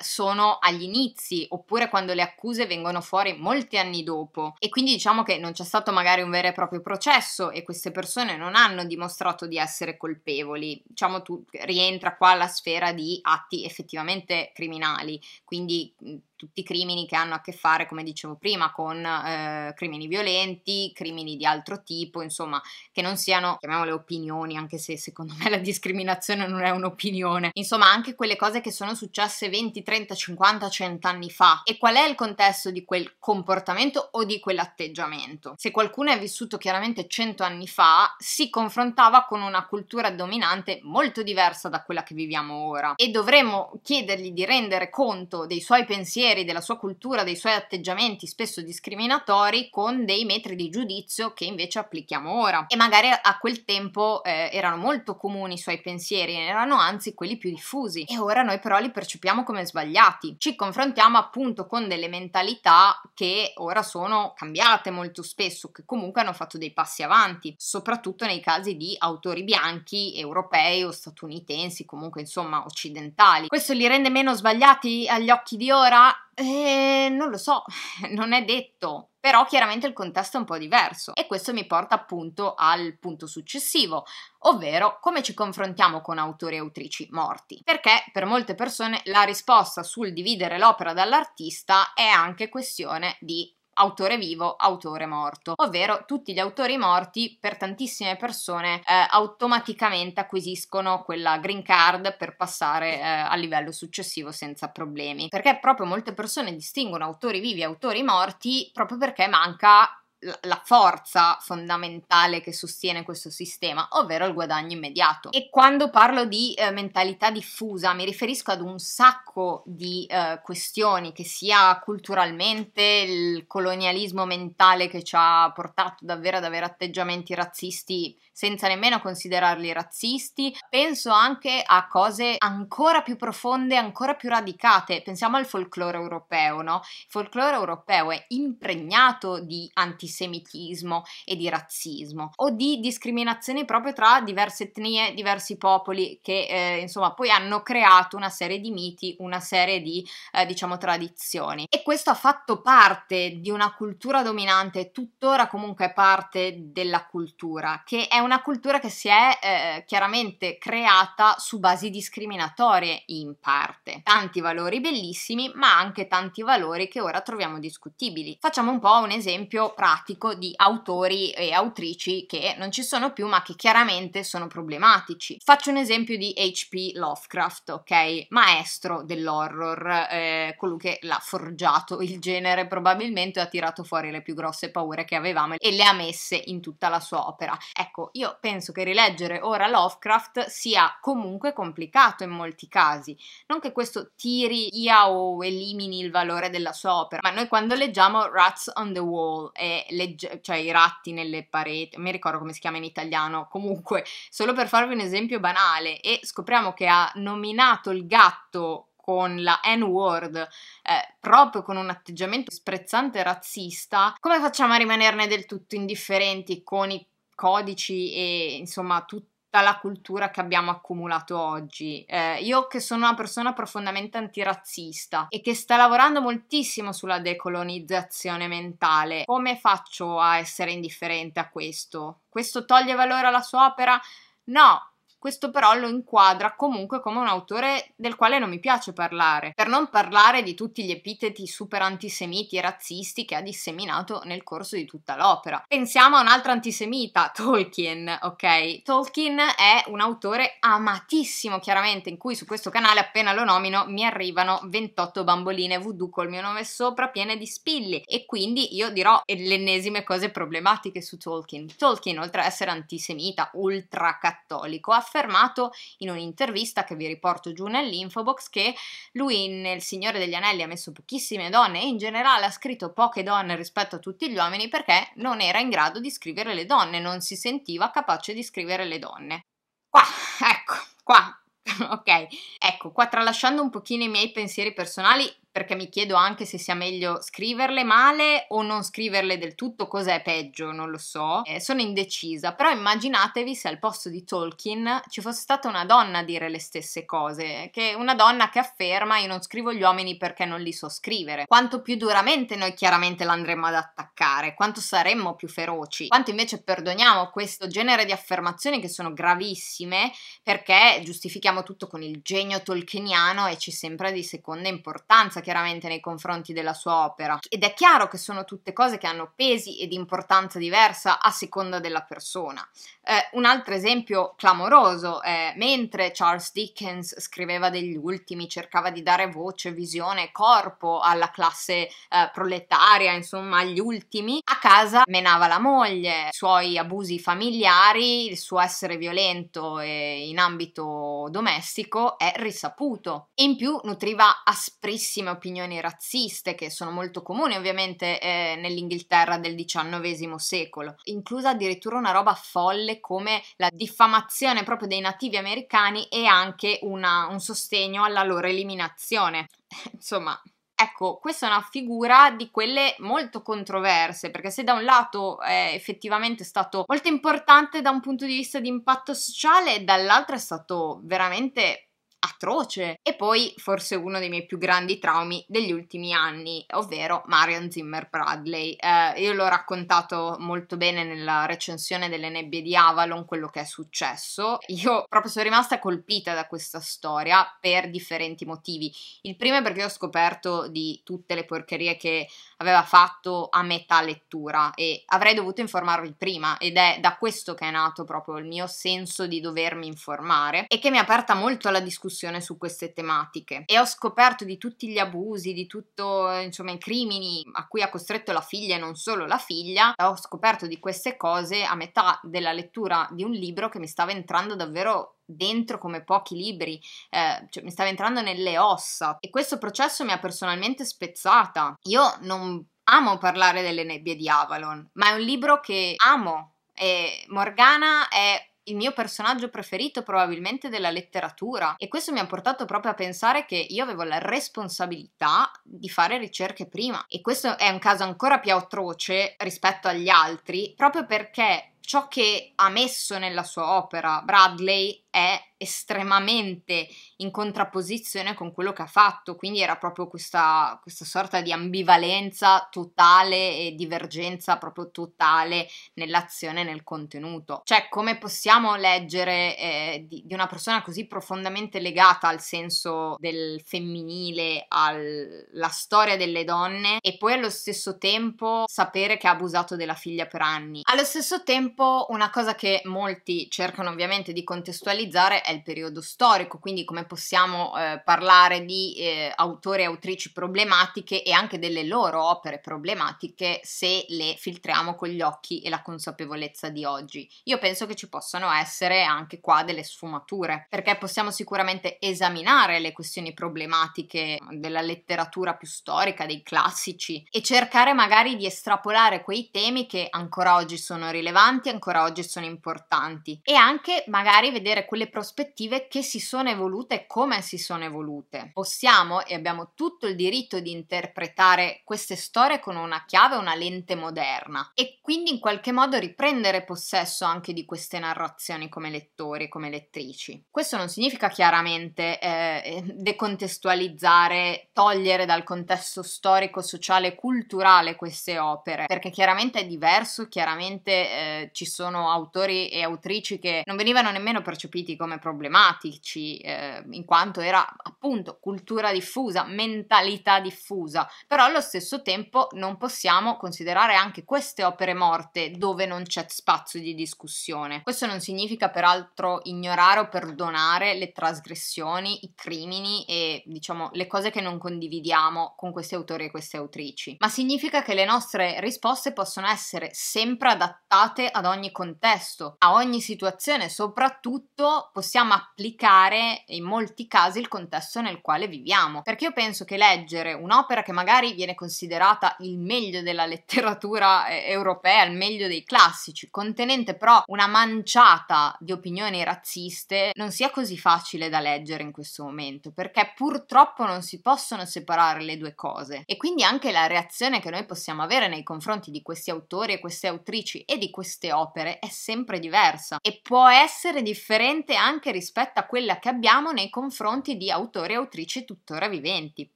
sono agli inizi oppure quando le accuse vengono fuori molti anni dopo e quindi diciamo che non c'è stato magari un vero e proprio processo e queste persone non hanno dimostrato di essere colpevoli. Diciamo tu rientra qua la sfera di atti effettivamente criminali, quindi tutti i crimini che hanno a che fare, come dicevo prima, con eh, crimini violenti, crimini di altro tipo, insomma, che non siano, chiamiamole opinioni, anche se secondo me la discriminazione non è un'opinione, insomma, anche quelle cose che sono successe 20, 30, 50, 100 anni fa. E qual è il contesto di quel comportamento o di quell'atteggiamento? Se qualcuno è vissuto chiaramente 100 anni fa, si confrontava con una cultura dominante molto diversa da quella che viviamo ora e dovremmo chiedergli di rendere conto dei suoi pensieri saperi, della sua cultura, dei suoi atteggiamenti spesso discriminatori con dei metri di giudizio che invece applichiamo ora. E magari a quel tempo eh, erano molto comuni i suoi pensieri, erano anzi quelli più diffusi e ora noi però li percepiamo come sbagliati. Ci confrontiamo appunto con delle mentalità che ora sono cambiate molto spesso, che comunque hanno fatto dei passi avanti, soprattutto nei casi di autori bianchi europei o statunitensi, comunque insomma occidentali. Questo li rende meno sbagliati agli occhi di ora? eh, non lo so, non è detto. Però chiaramente il contesto è un po' diverso e questo mi porta appunto al punto successivo, ovvero come ci confrontiamo con autori e autrici morti. Perché per molte persone la risposta sul dividere l'opera dall'artista è anche questione di autore vivo, autore morto, ovvero tutti gli autori morti per tantissime persone eh, automaticamente acquisiscono quella green card per passare eh, al livello successivo senza problemi, perché proprio molte persone distinguono autori vivi e autori morti proprio perché manca la forza fondamentale che sostiene questo sistema, ovvero il guadagno immediato. E quando parlo di eh, mentalità diffusa mi riferisco ad un sacco di eh, questioni che sia culturalmente il colonialismo mentale che ci ha portato davvero ad avere atteggiamenti razzisti senza nemmeno considerarli razzisti, penso anche a cose ancora più profonde, ancora più radicate. Pensiamo al folklore europeo, no? Il folklore europeo è impregnato di antisemitismo antisemitismo e di razzismo o di discriminazione proprio tra diverse etnie, diversi popoli che eh, insomma poi hanno creato una serie di miti, una serie di eh, diciamo tradizioni e questo ha fatto parte di una cultura dominante, tuttora comunque parte della cultura, che è una cultura che si è eh, chiaramente creata su basi discriminatorie in parte. Tanti valori bellissimi, ma anche tanti valori che ora troviamo discutibili. Facciamo un po' un esempio pratico mediatico di autori e autrici che non ci sono più ma che chiaramente sono problematici. Faccio un esempio di HP Lovecraft, ok? Maestro dell'horror, eh, colui che l'ha forgiato il genere probabilmente ha tirato fuori le più grosse paure che avevamo e le ha messe in tutta la sua opera. Ecco, io penso che rileggere ora Lovecraft sia comunque complicato in molti casi. Non che questo tiri via o elimini il valore della sua opera, ma noi quando leggiamo Rats on the Wall e legge- cioè i ratti nelle pareti, non mi ricordo come si chiama in italiano, comunque, solo per farvi un esempio banale, e scopriamo che ha nominato il gatto con la N-word, eh, proprio con un atteggiamento sprezzante razzista, come facciamo a rimanerne del tutto indifferenti con i codici e insomma tutto dalla cultura che abbiamo accumulato oggi. Eh, io che sono una persona profondamente antirazzista e che sta lavorando moltissimo sulla decolonizzazione mentale, come faccio a essere indifferente a questo? Questo toglie valore alla sua opera? No, questo però lo inquadra comunque come un autore del quale non mi piace parlare, per non parlare di tutti gli epiteti super antisemiti e razzisti che ha disseminato nel corso di tutta l'opera. Pensiamo a un altro antisemita, Tolkien, ok? Tolkien è un autore amatissimo, chiaramente, in cui su questo canale appena lo nomino mi arrivano 28 bamboline voodoo col mio nome sopra piene di spilli e quindi io dirò le ennesime cose problematiche su Tolkien. Tolkien, oltre ad essere antisemita, ultra cattolico, ha affermato in un'intervista che vi riporto giù nell'infobox che lui nel Signore degli Anelli ha messo pochissime donne e in generale ha scritto poche donne rispetto a tutti gli uomini perché non era in grado di scrivere le donne, non si sentiva capace di scrivere le donne. Qua, ecco, qua ok, ecco, qua tralasciando un pochino i miei pensieri personali, perché mi chiedo anche se sia meglio scriverle male o non scriverle del tutto, cos'è peggio, non lo so. Eh, sono indecisa, però immaginatevi se al posto di Tolkien ci fosse stata una donna a dire le stesse cose, che una donna che afferma io non scrivo gli uomini perché non li so scrivere. Quanto più duramente noi chiaramente l'andremo ad attaccare, quanto saremmo più feroci, quanto invece perdoniamo questo genere di affermazioni che sono gravissime perché giustifichiamo tutto con il genio tolkieniano e ci sembra di seconda importanza rilevanza chiaramente nei confronti della sua opera ed è chiaro che sono tutte cose che hanno pesi ed importanza diversa a seconda della persona. Eh, un altro esempio clamoroso, è mentre Charles Dickens scriveva degli ultimi, cercava di dare voce, visione, corpo alla classe eh, proletaria, insomma agli ultimi, a casa menava la moglie, i suoi abusi familiari, il suo essere violento e in ambito domestico è risaputo. In più nutriva asprissime tantissime opinioni razziste che sono molto comuni ovviamente eh, nell'Inghilterra del XIX secolo, inclusa addirittura una roba folle come la diffamazione proprio dei nativi americani e anche una, un sostegno alla loro eliminazione. Insomma, Ecco, questa è una figura di quelle molto controverse, perché se da un lato è effettivamente stato molto importante da un punto di vista di impatto sociale, dall'altro è stato veramente atroce. E poi forse uno dei miei più grandi traumi degli ultimi anni, ovvero Marion Zimmer Bradley. Eh, io l'ho raccontato molto bene nella recensione delle nebbie di Avalon quello che è successo. Io proprio sono rimasta colpita da questa storia per differenti motivi. Il primo è perché ho scoperto di tutte le porcherie che aveva fatto a metà lettura e avrei dovuto informarvi prima ed è da questo che è nato proprio il mio senso di dovermi informare e che mi ha aperta molto alla discussione discussione su queste tematiche e ho scoperto di tutti gli abusi, di tutto, eh, insomma, i crimini a cui ha costretto la figlia e non solo la figlia, ho scoperto di queste cose a metà della lettura di un libro che mi stava entrando davvero dentro come pochi libri, eh, cioè mi stava entrando nelle ossa e questo processo mi ha personalmente spezzata. Io non amo parlare delle nebbie di Avalon, ma è un libro che amo e Morgana è il mio personaggio preferito probabilmente della letteratura e questo mi ha portato proprio a pensare che io avevo la responsabilità di fare ricerche prima e questo è un caso ancora più atroce rispetto agli altri proprio perché ciò che ha messo nella sua opera Bradley è estremamente in contrapposizione con quello che ha fatto, quindi era proprio questa, questa sorta di ambivalenza totale e divergenza proprio totale nell'azione e nel contenuto. Cioè, come possiamo leggere eh, di, di, una persona così profondamente legata al senso del femminile, alla storia delle donne e poi allo stesso tempo sapere che ha abusato della figlia per anni? Allo stesso tempo, una cosa che molti cercano ovviamente di contestualizzare analizzare è il periodo storico, quindi come possiamo eh, parlare di eh, autori e autrici problematiche e anche delle loro opere problematiche se le filtriamo con gli occhi e la consapevolezza di oggi. Io penso che ci possano essere anche qua delle sfumature, perché possiamo sicuramente esaminare le questioni problematiche della letteratura più storica, dei classici e cercare magari di estrapolare quei temi che ancora oggi sono rilevanti, ancora oggi sono importanti e anche magari vedere quelle prospettive che si sono evolute come si sono evolute. Possiamo e abbiamo tutto il diritto di interpretare queste storie con una chiave, una lente moderna e quindi in qualche modo riprendere possesso anche di queste narrazioni come lettori, come lettrici. Questo non significa chiaramente eh, decontestualizzare, togliere dal contesto storico, sociale e culturale queste opere, perché chiaramente è diverso, chiaramente eh, ci sono autori e autrici che non venivano nemmeno percepiti capiti come problematici, eh, in quanto era appunto cultura diffusa, mentalità diffusa, però allo stesso tempo non possiamo considerare anche queste opere morte dove non c'è spazio di discussione. Questo non significa peraltro ignorare o perdonare le trasgressioni, i crimini e diciamo le cose che non condividiamo con questi autori e queste autrici, ma significa che le nostre risposte possono essere sempre adattate ad ogni contesto, a ogni situazione, soprattutto possiamo applicare in molti casi il contesto nel quale viviamo, perché io penso che leggere un'opera che magari viene considerata il meglio della letteratura eh, europea, il meglio dei classici, contenente però una manciata di opinioni razziste, non sia così facile da leggere in questo momento, perché purtroppo non si possono separare le due cose e quindi anche la reazione che noi possiamo avere nei confronti di questi autori e queste autrici e di queste opere è sempre diversa e può essere differente differente anche rispetto a quella che abbiamo nei confronti di autori e autrici tuttora viventi.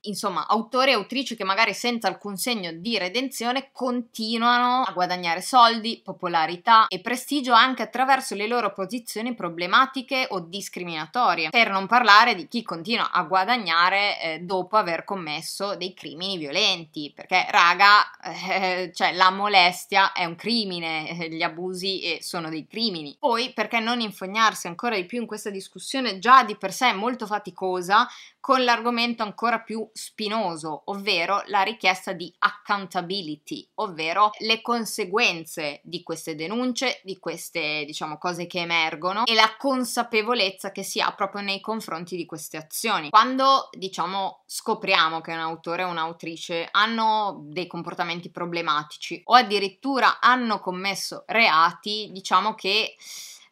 Insomma, autori e autrici che magari senza alcun segno di redenzione continuano a guadagnare soldi, popolarità e prestigio anche attraverso le loro posizioni problematiche o discriminatorie, per non parlare di chi continua a guadagnare eh, dopo aver commesso dei crimini violenti, perché raga, eh, cioè la molestia è un crimine, eh, gli abusi eh, sono dei crimini. Poi perché non infognarsi ancora ancora di più in questa discussione già di per sé molto faticosa con l'argomento ancora più spinoso, ovvero la richiesta di accountability, ovvero le conseguenze di queste denunce, di queste diciamo cose che emergono e la consapevolezza che si ha proprio nei confronti di queste azioni. Quando diciamo scopriamo che un autore o un'autrice hanno dei comportamenti problematici o addirittura hanno commesso reati, diciamo che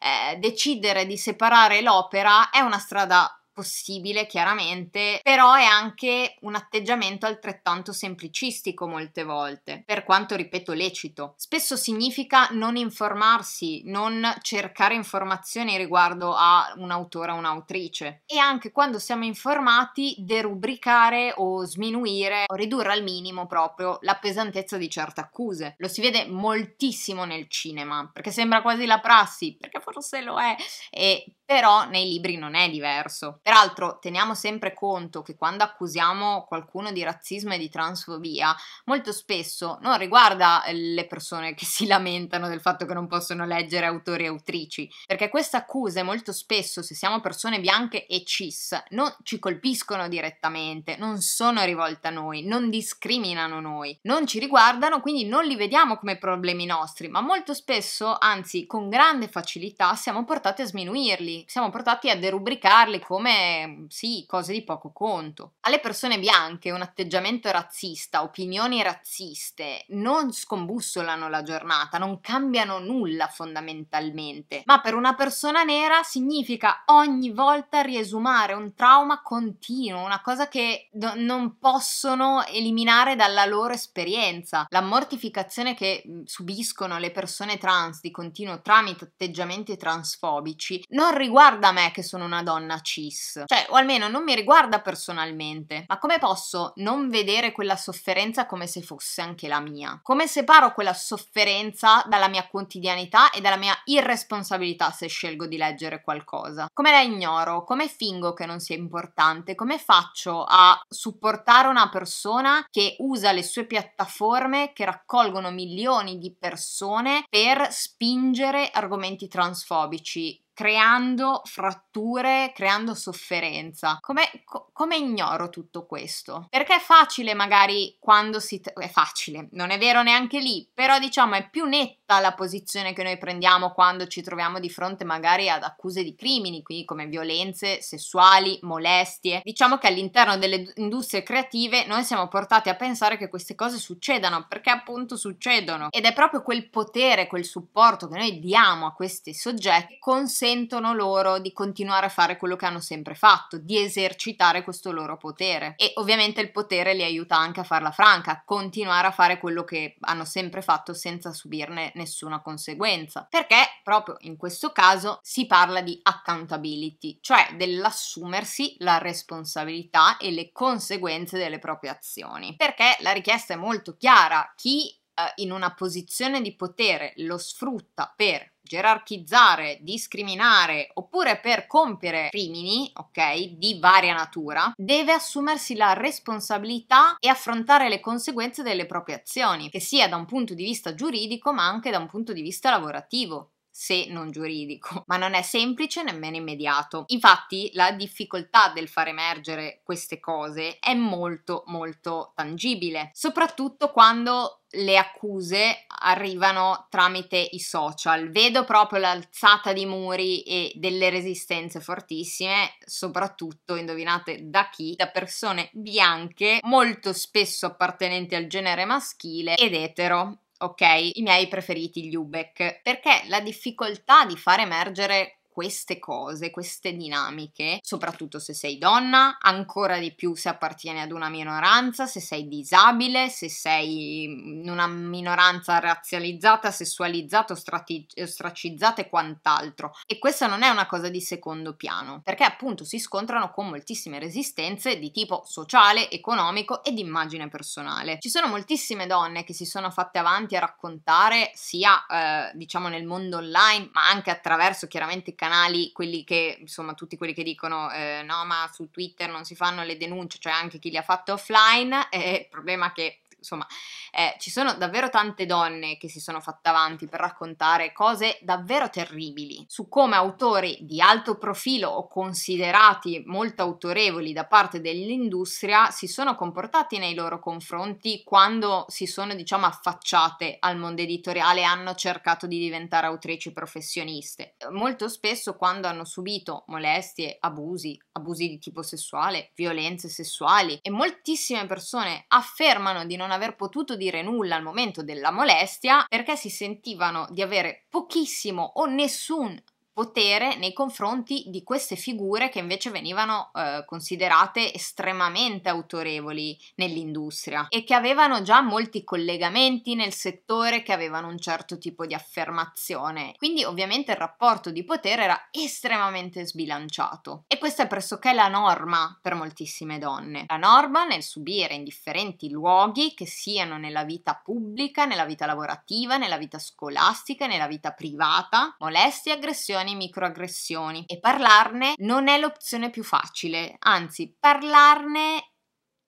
eh, decidere di separare l'opera è una strada possibile chiaramente, però è anche un atteggiamento altrettanto semplicistico molte volte, per quanto ripeto lecito. Spesso significa non informarsi, non cercare informazioni riguardo a un autore o un'autrice e anche quando siamo informati derubricare o sminuire o ridurre al minimo proprio la pesantezza di certe accuse. Lo si vede moltissimo nel cinema, perché sembra quasi la prassi, perché forse lo è, e però nei libri non è diverso. Peraltro teniamo sempre conto che quando accusiamo qualcuno di razzismo e di transfobia, molto spesso non riguarda eh, le persone che si lamentano del fatto che non possono leggere autori e autrici, perché queste accuse molto spesso, se siamo persone bianche e cis, non ci colpiscono direttamente, non sono rivolte a noi, non discriminano noi, non ci riguardano, quindi non li vediamo come problemi nostri, ma molto spesso, anzi con grande facilità, siamo portati a sminuirli neri, siamo portati a derubricarli come, sì, cose di poco conto. Alle persone bianche un atteggiamento razzista, opinioni razziste, non scombussolano la giornata, non cambiano nulla fondamentalmente, ma per una persona nera significa ogni volta riesumare un trauma continuo, una cosa che do- non possono eliminare dalla loro esperienza. La mortificazione che subiscono le persone trans di continuo tramite atteggiamenti transfobici non riguarda me che sono una donna cis, cioè o almeno non mi riguarda personalmente, ma come posso non vedere quella sofferenza come se fosse anche la mia? Come separo quella sofferenza dalla mia quotidianità e dalla mia irresponsabilità se scelgo di leggere qualcosa? Come la ignoro? Come fingo che non sia importante? Come faccio a supportare una persona che usa le sue piattaforme che raccolgono milioni di persone per spingere argomenti transfobici creando fratture, creando sofferenza. Come, co- come, ignoro tutto questo? Perché è facile magari quando si... T- è facile, non è vero neanche lì, però diciamo è più netto questa la posizione che noi prendiamo quando ci troviamo di fronte magari ad accuse di crimini, quindi come violenze sessuali, molestie. Diciamo che all'interno delle industrie creative noi siamo portati a pensare che queste cose succedano, perché appunto succedono. Ed è proprio quel potere, quel supporto che noi diamo a questi soggetti che consentono loro di continuare a fare quello che hanno sempre fatto, di esercitare questo loro potere. E ovviamente il potere li aiuta anche a farla franca, a continuare a fare quello che hanno sempre fatto senza subirne nessun nessuna conseguenza, perché proprio in questo caso si parla di accountability, cioè dell'assumersi la responsabilità e le conseguenze delle proprie azioni, perché la richiesta è molto chiara, chi eh, in una posizione di potere lo sfrutta per gerarchizzare, discriminare oppure per compiere crimini, ok, di varia natura, deve assumersi la responsabilità e affrontare le conseguenze delle proprie azioni, che sia da un punto di vista giuridico ma anche da un punto di vista lavorativo se non giuridico, ma non è semplice nemmeno immediato. Infatti la difficoltà del far emergere queste cose è molto molto tangibile, soprattutto quando le accuse arrivano tramite i social. Vedo proprio l'alzata di muri e delle resistenze fortissime, soprattutto indovinate da chi? Da persone bianche, molto spesso appartenenti al genere maschile ed etero ok, i miei preferiti, gli Ubek, perché la difficoltà di far emergere queste cose, queste dinamiche, soprattutto se sei donna, ancora di più se appartieni ad una minoranza, se sei disabile, se sei in una minoranza razzializzata, sessualizzata, ostrati- ostracizzata e quant'altro. E questa non è una cosa di secondo piano, perché appunto si scontrano con moltissime resistenze di tipo sociale, economico e di immagine personale. Ci sono moltissime donne che si sono fatte avanti a raccontare sia eh, diciamo nel mondo online, ma anche attraverso chiaramente canali, quelli che, insomma, tutti quelli che dicono eh, no, ma su Twitter non si fanno le denunce, cioè anche chi le ha fatte offline, eh, il problema che insomma, eh, ci sono davvero tante donne che si sono fatte avanti per raccontare cose davvero terribili su come autori di alto profilo o considerati molto autorevoli da parte dell'industria si sono comportati nei loro confronti quando si sono, diciamo, affacciate al mondo editoriale e hanno cercato di diventare autrici professioniste. Molto spesso quando hanno subito molestie, abusi, abusi di tipo sessuale, violenze sessuali e moltissime persone affermano di non aver potuto dire nulla al momento della molestia perché si sentivano di avere pochissimo o nessun potere nei confronti di queste figure che invece venivano eh, considerate estremamente autorevoli nell'industria e che avevano già molti collegamenti nel settore, che avevano un certo tipo di affermazione. Quindi ovviamente il rapporto di potere era estremamente sbilanciato e questa è pressoché la norma per moltissime donne. La norma nel subire in differenti luoghi, che siano nella vita pubblica, nella vita lavorativa, nella vita scolastica, nella vita privata, molestie, aggressioni, microaggressioni e microaggressioni e parlarne non è l'opzione più facile, anzi parlarne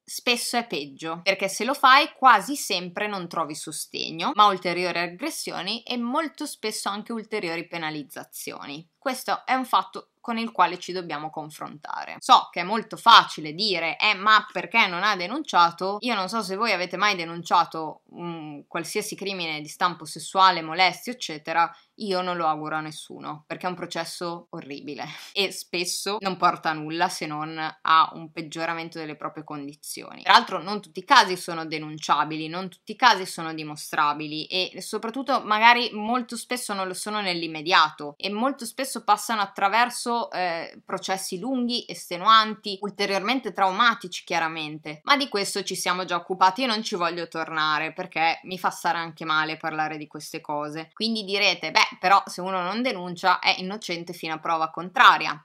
spesso è peggio, perché se lo fai quasi sempre non trovi sostegno, ma ulteriori aggressioni e molto spesso anche ulteriori penalizzazioni. Questo è un fatto con il quale ci dobbiamo confrontare. So che è molto facile dire, eh ma perché non ha denunciato? Io non so se voi avete mai denunciato un qualsiasi crimine di stampo sessuale, molestia, eccetera, io non lo auguro a nessuno perché è un processo orribile e spesso non porta a nulla se non a un peggioramento delle proprie condizioni. Tra l'altro non tutti i casi sono denunciabili, non tutti i casi sono dimostrabili e soprattutto magari molto spesso non lo sono nell'immediato e molto spesso passano attraverso eh, processi lunghi, estenuanti, ulteriormente traumatici chiaramente. Ma di questo ci siamo già occupati e non ci voglio tornare perché mi fa stare anche male parlare di queste cose. Quindi direte, beh, eh, però se uno non denuncia è innocente fino a prova contraria.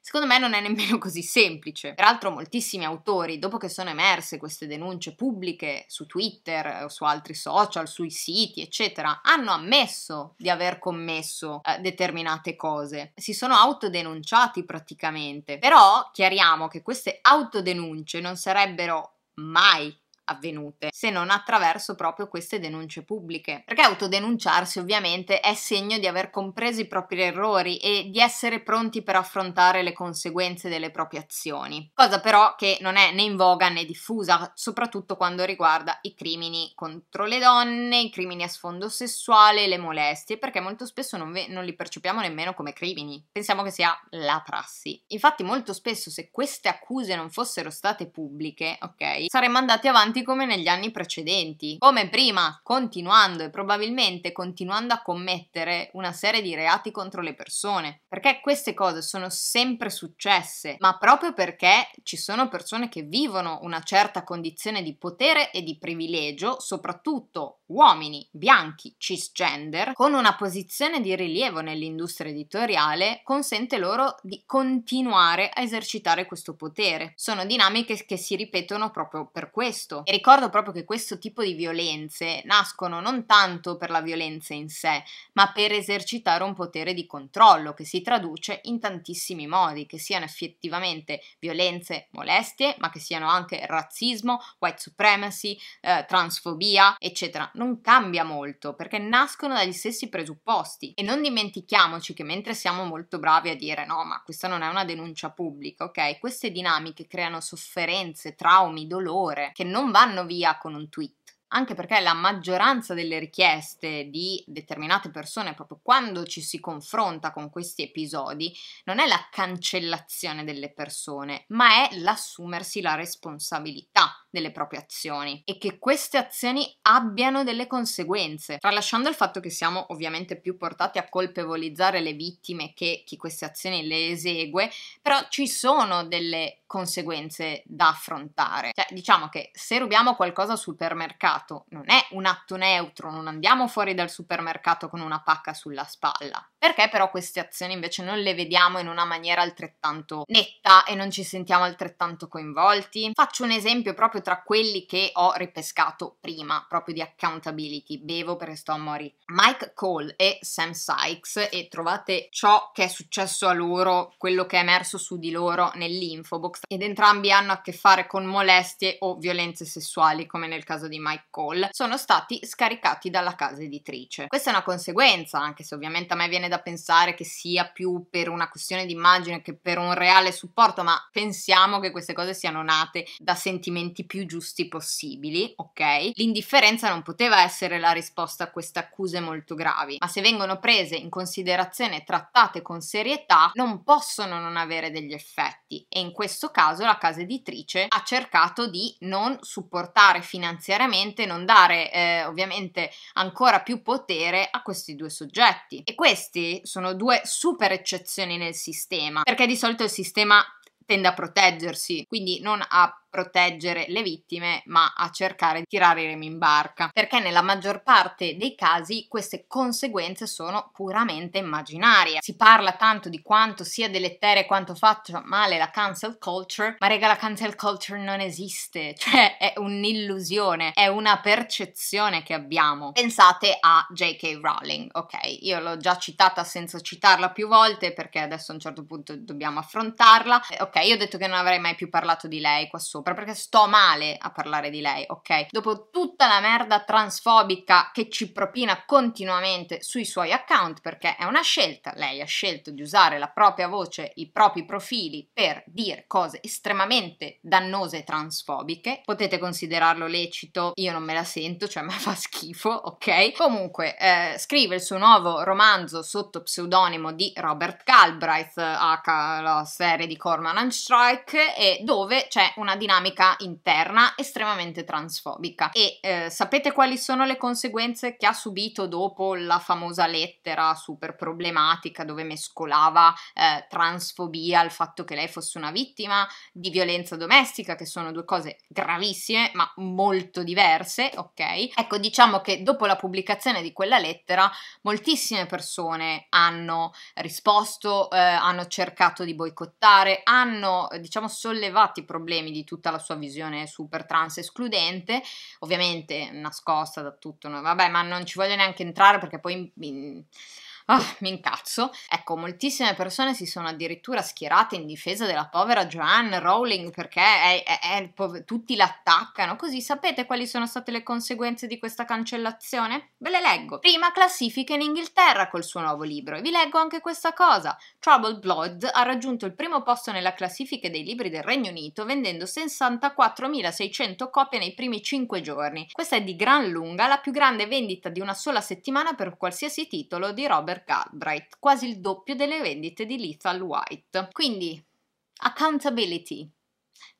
Secondo me non è nemmeno così semplice. Peraltro moltissimi autori, dopo che sono emerse queste denunce pubbliche su Twitter eh, o su altri social, sui siti, eccetera, hanno ammesso di aver commesso eh, determinate cose. Si sono autodenunciati praticamente. Però chiariamo che queste autodenunce non sarebbero mai avvenute, se non attraverso proprio queste denunce pubbliche. Perché autodenunciarsi ovviamente è segno di aver compreso i propri errori e di essere pronti per affrontare le conseguenze delle proprie azioni, cosa però che non è né in voga né diffusa, soprattutto quando riguarda i crimini contro le donne, i crimini a sfondo sessuale, le molestie, perché molto spesso non, ve- non li percepiamo nemmeno come crimini, pensiamo che sia la prassi. Infatti molto spesso se queste accuse non fossero state pubbliche, ok, saremmo andati avanti importanti come negli anni precedenti, come prima, continuando e probabilmente continuando a commettere una serie di reati contro le persone, perché queste cose sono sempre successe, ma proprio perché ci sono persone che vivono una certa condizione di potere e di privilegio, soprattutto uomini bianchi cisgender con una posizione di rilievo nell'industria editoriale consente loro di continuare a esercitare questo potere. Sono dinamiche che si ripetono proprio per questo. E ricordo proprio che questo tipo di violenze nascono non tanto per la violenza in sé, ma per esercitare un potere di controllo che si traduce in tantissimi modi, che siano effettivamente violenze, molestie, ma che siano anche razzismo, white supremacy, eh, transfobia, eccetera non cambia molto perché nascono dagli stessi presupposti e non dimentichiamoci che mentre siamo molto bravi a dire no ma questa non è una denuncia pubblica ok queste dinamiche creano sofferenze traumi dolore che non vanno via con un tweet anche perché la maggioranza delle richieste di determinate persone, proprio quando ci si confronta con questi episodi, non è la cancellazione delle persone, ma è l'assumersi la responsabilità delle proprie azioni e che queste azioni abbiano delle conseguenze, tralasciando il fatto che siamo ovviamente più portati a colpevolizzare le vittime che chi queste azioni le esegue, però ci sono delle conseguenze da affrontare. Cioè, diciamo che se rubiamo qualcosa al supermercato non è un atto neutro, non andiamo fuori dal supermercato con una pacca sulla spalla, perché però queste azioni invece non le vediamo in una maniera altrettanto netta e non ci sentiamo altrettanto coinvolti? Faccio un esempio proprio tra quelli che ho ripescato prima, proprio di accountability, bevo perché sto a morire. Mike Cole e Sam Sykes e trovate ciò che è successo a loro, quello che è emerso su di loro nell'infobox ed entrambi hanno a che fare con molestie o violenze sessuali come nel caso di Mike Cole, sono stati scaricati dalla casa editrice. Questa è una conseguenza, anche se ovviamente a me viene viene da pensare che sia più per una questione d'immagine che per un reale supporto, ma pensiamo che queste cose siano nate da sentimenti più giusti possibili, ok? L'indifferenza non poteva essere la risposta a queste accuse molto gravi, ma se vengono prese in considerazione e trattate con serietà, non possono non avere degli effetti e in questo caso la casa editrice ha cercato di non supportare finanziariamente, non dare eh, ovviamente ancora più potere a questi due soggetti. E questi questi sono due super eccezioni nel sistema, perché di solito il sistema tende a proteggersi, quindi non a proteggere le vittime, ma a cercare di tirare i remi in barca, perché nella maggior parte dei casi queste conseguenze sono puramente immaginarie. Si parla tanto di quanto sia deletere e quanto faccia male la cancel culture, ma rega la cancel culture non esiste, cioè è un'illusione, è una percezione che abbiamo. Pensate a J.K. Rowling, ok? Io l'ho già citata senza citarla più volte perché adesso a un certo punto dobbiamo affrontarla. Eh, ok, io ho detto che non avrei mai più parlato di lei qua sopra sopra perché sto male a parlare di lei, ok? Dopo tutta la merda transfobica che ci propina continuamente sui suoi account perché è una scelta, lei ha scelto di usare la propria voce, i propri profili per dire cose estremamente dannose e transfobiche. Potete considerarlo lecito, io non me la sento, cioè mi fa schifo, ok? Comunque eh, scrive il suo nuovo romanzo sotto pseudonimo di Robert Galbraith, H la serie di Corman and Strike e dove c'è una dinamica dinamica interna estremamente transfobica. E eh, sapete quali sono le conseguenze che ha subito dopo la famosa lettera super problematica dove mescolava eh, transfobia al fatto che lei fosse una vittima di violenza domestica, che sono due cose gravissime ma molto diverse, ok? Ecco, diciamo che dopo la pubblicazione di quella lettera moltissime persone hanno risposto, eh, hanno cercato di boicottare, hanno diciamo sollevato i problemi di tutti tutta la sua visione super trans escludente, ovviamente nascosta da tutto, vabbè ma non ci voglio neanche entrare perché poi... In, in, ah, mi incazzo. Ecco, moltissime persone si sono addirittura schierate in difesa della povera Joanne Rowling perché è, è, è pov- tutti l'attaccano. Così sapete quali sono state le conseguenze di questa cancellazione? Ve le leggo. Prima classifica in Inghilterra col suo nuovo libro e vi leggo anche questa cosa. Troubled Blood ha raggiunto il primo posto nella classifica dei libri del Regno Unito vendendo 64.600 copie nei primi 5 giorni. Questa è di gran lunga la più grande vendita di una sola settimana per qualsiasi titolo di Robert per Galbraith, quasi il doppio delle vendite di Lethal White. Quindi, accountability.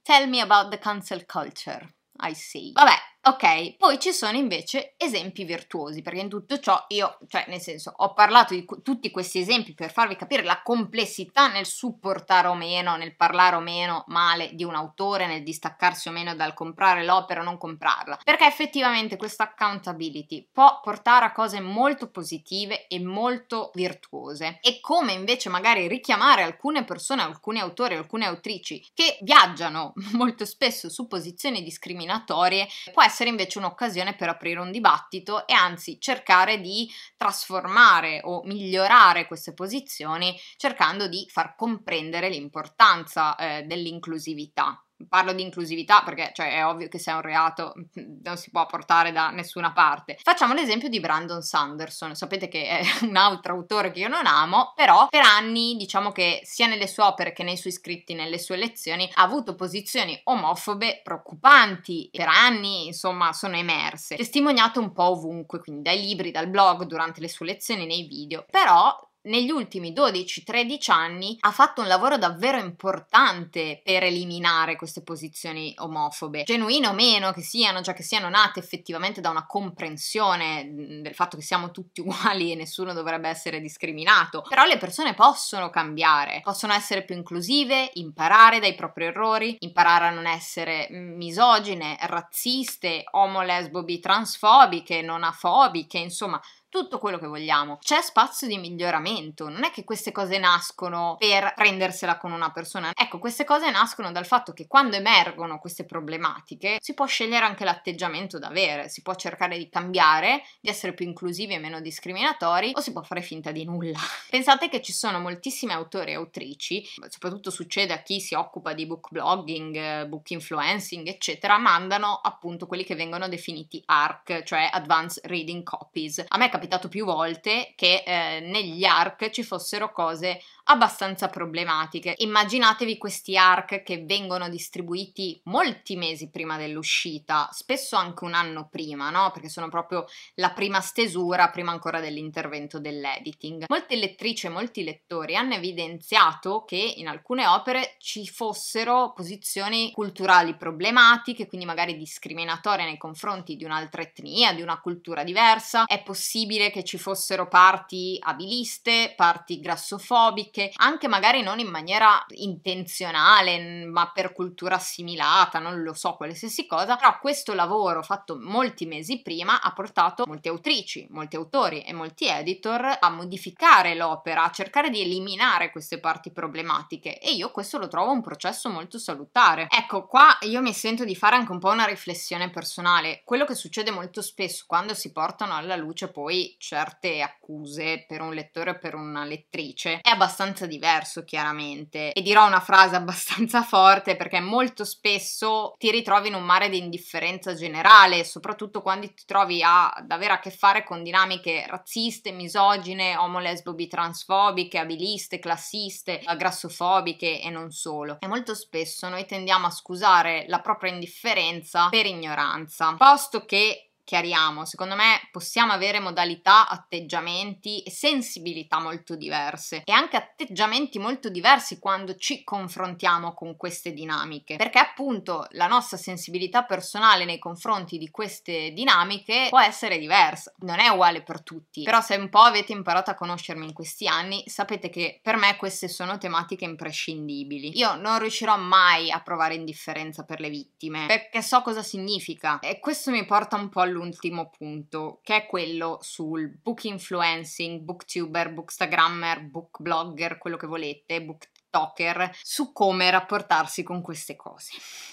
Tell me about the cancel culture, I see. Vabbè, Ok, poi ci sono invece esempi virtuosi, perché in tutto ciò io, cioè nel senso, ho parlato di cu- tutti questi esempi per farvi capire la complessità nel supportare o meno, nel parlare o meno male di un autore, nel distaccarsi o meno dal comprare l'opera o non comprarla, perché effettivamente questa accountability può portare a cose molto positive e molto virtuose e come invece magari richiamare alcune persone, alcuni autori, alcune autrici che viaggiano molto spesso su posizioni discriminatorie può essere essere invece un'occasione per aprire un dibattito e anzi cercare di trasformare o migliorare queste posizioni cercando di far comprendere l'importanza eh, dell'inclusività. Parlo di inclusività perché cioè, è ovvio che se è un reato non si può portare da nessuna parte. Facciamo l'esempio di Brandon Sanderson, sapete che è un altro autore che io non amo, però per anni diciamo che sia nelle sue opere che nei suoi scritti, nelle sue lezioni, ha avuto posizioni omofobe preoccupanti, per anni insomma sono emerse, testimoniato un po' ovunque, quindi dai libri, dal blog, durante le sue lezioni, nei video, però negli ultimi 12-13 anni ha fatto un lavoro davvero importante per eliminare queste posizioni omofobe, genuine o meno che siano, già che siano nate effettivamente da una comprensione del fatto che siamo tutti uguali e nessuno dovrebbe essere discriminato, però le persone possono cambiare, possono essere più inclusive, imparare dai propri errori, imparare a non essere misogine, razziste, omo, lesbo, bi, transfobiche, nonafobiche, insomma tutto quello che vogliamo. C'è spazio di miglioramento, non è che queste cose nascono per prendersela con una persona. Ecco, queste cose nascono dal fatto che quando emergono queste problematiche si può scegliere anche l'atteggiamento da avere, si può cercare di cambiare, di essere più inclusivi e meno discriminatori o si può fare finta di nulla. Pensate che ci sono moltissimi autori e autrici, soprattutto succede a chi si occupa di book blogging, book influencing, eccetera, mandano appunto quelli che vengono definiti ARC, cioè Advanced Reading Copies. A me capita capitato più volte che eh, negli ARC ci fossero cose abbastanza problematiche. Immaginatevi questi ARC che vengono distribuiti molti mesi prima dell'uscita, spesso anche un anno prima, no? Perché sono proprio la prima stesura, prima ancora dell'intervento dell'editing. Molte lettrici e molti lettori hanno evidenziato che in alcune opere ci fossero posizioni culturali problematiche, quindi magari discriminatorie nei confronti di un'altra etnia, di una cultura diversa. È possibile che ci fossero parti abiliste, parti grassofobiche, perché anche magari non in maniera intenzionale, ma per cultura assimilata, non lo so, qualsiasi cosa, però questo lavoro fatto molti mesi prima ha portato molte autrici, molti autori e molti editor a modificare l'opera, a cercare di eliminare queste parti problematiche e io questo lo trovo un processo molto salutare. Ecco, qua io mi sento di fare anche un po' una riflessione personale. Quello che succede molto spesso quando si portano alla luce poi certe accuse per un lettore o per una lettrice è abbastanza abbastanza diverso chiaramente e dirò una frase abbastanza forte perché molto spesso ti ritrovi in un mare di indifferenza generale, soprattutto quando ti trovi a, ad avere a che fare con dinamiche razziste, misogine, omolesbobi bitransfobiche abiliste, classiste, grassofobiche e non solo. E molto spesso noi tendiamo a scusare la propria indifferenza per ignoranza, posto che chiariamo, secondo me possiamo avere modalità, atteggiamenti e sensibilità molto diverse e anche atteggiamenti molto diversi quando ci confrontiamo con queste dinamiche, perché appunto la nostra sensibilità personale nei confronti di queste dinamiche può essere diversa, non è uguale per tutti, però se un po' avete imparato a conoscermi in questi anni sapete che per me queste sono tematiche imprescindibili. Io non riuscirò mai a provare indifferenza per le vittime perché so cosa significa e questo mi porta un po' all'ultimo all'ultimo punto, che è quello sul book influencing, booktuber, bookstagrammer, book blogger, quello che volete, book talker, su come rapportarsi con queste cose.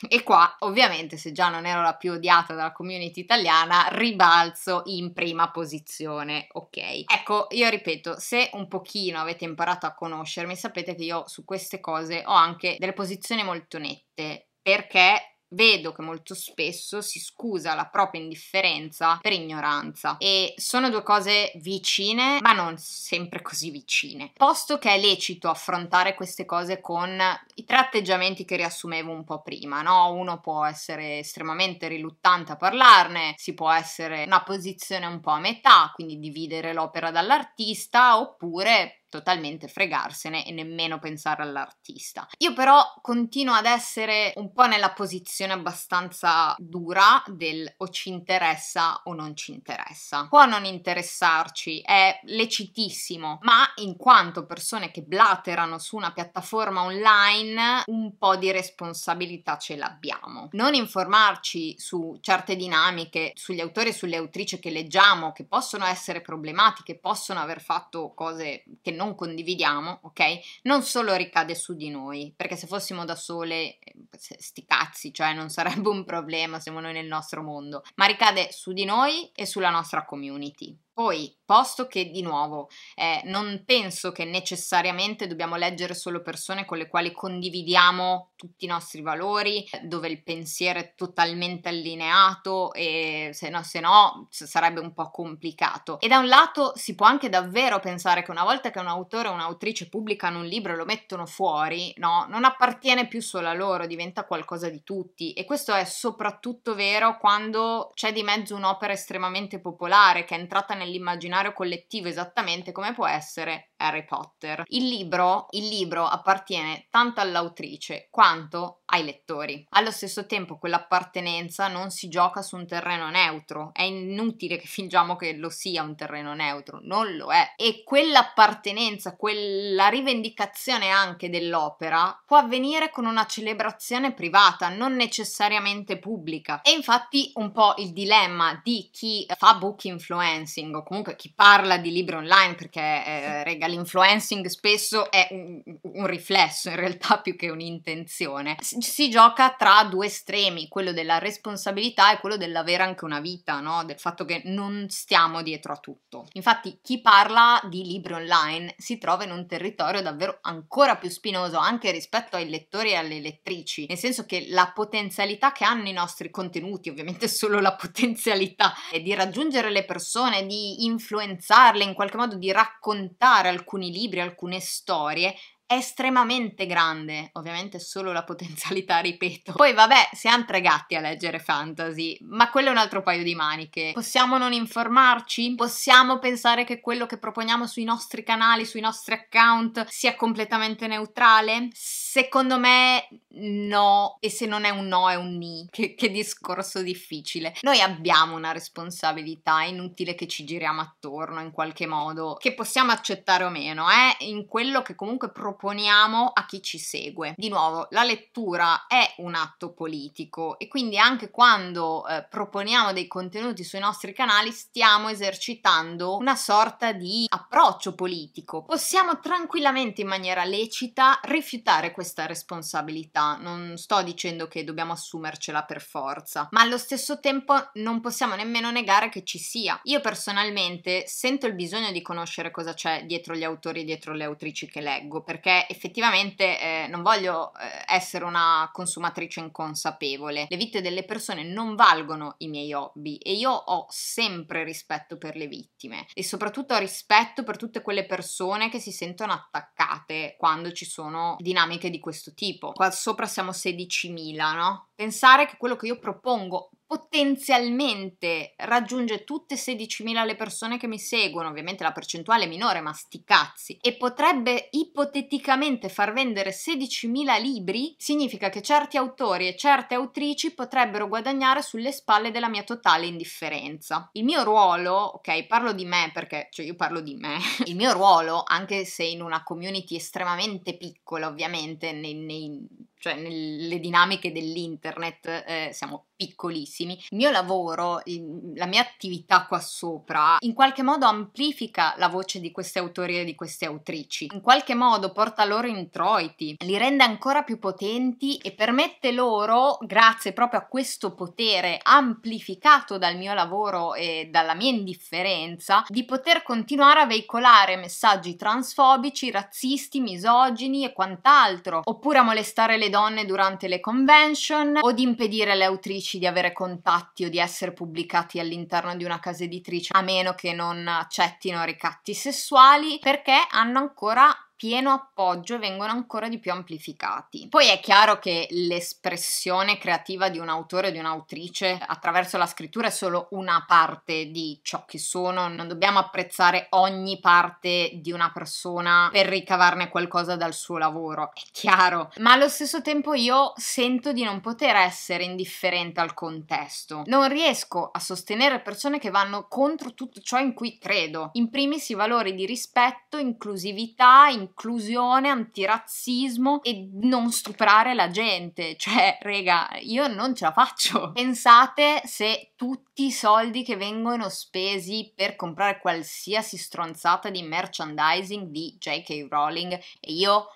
E qua, ovviamente, se già non ero la più odiata dalla community italiana, ribalzo in prima posizione, ok? Ecco, io ripeto, se un pochino avete imparato a conoscermi, sapete che io su queste cose ho anche delle posizioni molto nette, perché Vedo che molto spesso si scusa la propria indifferenza per ignoranza e sono due cose vicine, ma non sempre così vicine. Posto che è lecito affrontare queste cose con i tre atteggiamenti che riassumevo un po' prima, no? Uno può essere estremamente riluttante a parlarne, si può essere una posizione un po' a metà, quindi dividere l'opera dall'artista, oppure totalmente fregarsene e nemmeno pensare all'artista. Io però continuo ad essere un po' nella posizione abbastanza dura del o ci interessa o non ci interessa. Può non interessarci, è lecitissimo, ma in quanto persone che blaterano su una piattaforma online un po' di responsabilità ce l'abbiamo. Non informarci su certe dinamiche, sugli autori e sulle autrici che leggiamo, che possono essere problematiche, possono aver fatto cose che non non condividiamo, ok? Non solo ricade su di noi, perché se fossimo da sole, eh, sti cazzi, cioè non sarebbe un problema, siamo noi nel nostro mondo, ma ricade su di noi e sulla nostra community. Poi, posto che di nuovo eh, non penso che necessariamente dobbiamo leggere solo persone con le quali condividiamo tutti i nostri valori, dove il pensiero è totalmente allineato e se no, se no sarebbe un po' complicato. E da un lato si può anche davvero pensare che una volta che un autore o un'autrice pubblicano un libro e lo mettono fuori, no, non appartiene più solo a loro, diventa qualcosa di tutti. E questo è soprattutto vero quando c'è di mezzo un'opera estremamente popolare che è entrata nel nell'immaginario collettivo esattamente come può essere Harry Potter. Il libro, il libro appartiene tanto all'autrice quanto ai lettori. Allo stesso tempo quell'appartenenza non si gioca su un terreno neutro, è inutile che fingiamo che lo sia un terreno neutro, non lo è. E quell'appartenenza, quella rivendicazione anche dell'opera può avvenire con una celebrazione privata, non necessariamente pubblica. E infatti un po' il dilemma di chi fa book influencing marketing o comunque chi parla di libri online, perché eh, rega, l'influencing spesso è un, un, riflesso in realtà più che un'intenzione. Si, si, gioca tra due estremi, quello della responsabilità e quello dell'avere anche una vita, no? del fatto che non stiamo dietro a tutto. Infatti chi parla di libri online si trova in un territorio davvero ancora più spinoso anche rispetto ai lettori e alle lettrici, nel senso che la potenzialità che hanno i nostri contenuti, ovviamente solo la potenzialità, di raggiungere le persone, di di influenzarle, in qualche modo di raccontare alcuni libri, alcune storie, estremamente grande, ovviamente solo la potenzialità, ripeto. Poi vabbè, siamo tre gatti a leggere fantasy, ma quello è un altro paio di maniche. Possiamo non informarci? Possiamo pensare che quello che proponiamo sui nostri canali, sui nostri account sia completamente neutrale? Secondo me no, e se non è un no è un ni. Che, che discorso difficile. Noi abbiamo una responsabilità, è inutile che ci giriamo attorno in qualche modo, che possiamo accettare o meno, eh? in quello che comunque proponiamo proponiamo a chi ci segue. Di nuovo, la lettura è un atto politico e quindi anche quando eh, proponiamo dei contenuti sui nostri canali stiamo esercitando una sorta di approccio politico. Possiamo tranquillamente in maniera lecita rifiutare questa responsabilità. Non sto dicendo che dobbiamo assumercela per forza, ma allo stesso tempo non possiamo nemmeno negare che ci sia. Io personalmente sento il bisogno di conoscere cosa c'è dietro gli autori e dietro le autrici che leggo, perché perché effettivamente eh, non voglio eh, essere una consumatrice inconsapevole. Le vite delle persone non valgono i miei hobby e io ho sempre rispetto per le vittime e soprattutto rispetto per tutte quelle persone che si sentono attaccate quando ci sono dinamiche di questo tipo. Qua sopra siamo 16.000, no? Pensare che quello che io propongo potenzialmente raggiunge tutte 16.000 le persone che mi seguono, ovviamente la percentuale è minore, ma sti cazzi, e potrebbe ipoteticamente far vendere 16.000 libri, significa che certi autori e certe autrici potrebbero guadagnare sulle spalle della mia totale indifferenza. Il mio ruolo, ok, parlo di me perché, cioè io parlo di me, il mio ruolo, anche se in una community estremamente piccola ovviamente, nei, nei cioè nelle dinamiche dell'internet eh, siamo piccolissimi. Il mio lavoro, il, la mia attività qua sopra, in qualche modo amplifica la voce di queste autori e di queste autrici, in qualche modo porta loro introiti, li rende ancora più potenti e permette loro, grazie proprio a questo potere amplificato dal mio lavoro e dalla mia indifferenza, di poter continuare a veicolare messaggi transfobici, razzisti, misogini e quant'altro, oppure a molestare le donne durante le convention o di impedire alle autrici di avere contatti o di essere pubblicati all'interno di una casa editrice a meno che non accettino ricatti sessuali perché hanno ancora pieno appoggio vengono ancora di più amplificati. Poi è chiaro che l'espressione creativa di un autore o di un'autrice attraverso la scrittura è solo una parte di ciò che sono, non dobbiamo apprezzare ogni parte di una persona per ricavarne qualcosa dal suo lavoro, è chiaro, ma allo stesso tempo io sento di non poter essere indifferente al contesto. Non riesco a sostenere persone che vanno contro tutto ciò in cui credo, in primis i valori di rispetto, inclusività, in inclusione, antirazzismo e non stuprare la gente. Cioè, rega, io non ce la faccio. Pensate se tutti i soldi che vengono spesi per comprare qualsiasi stronzata di merchandising di J.K. Rowling e io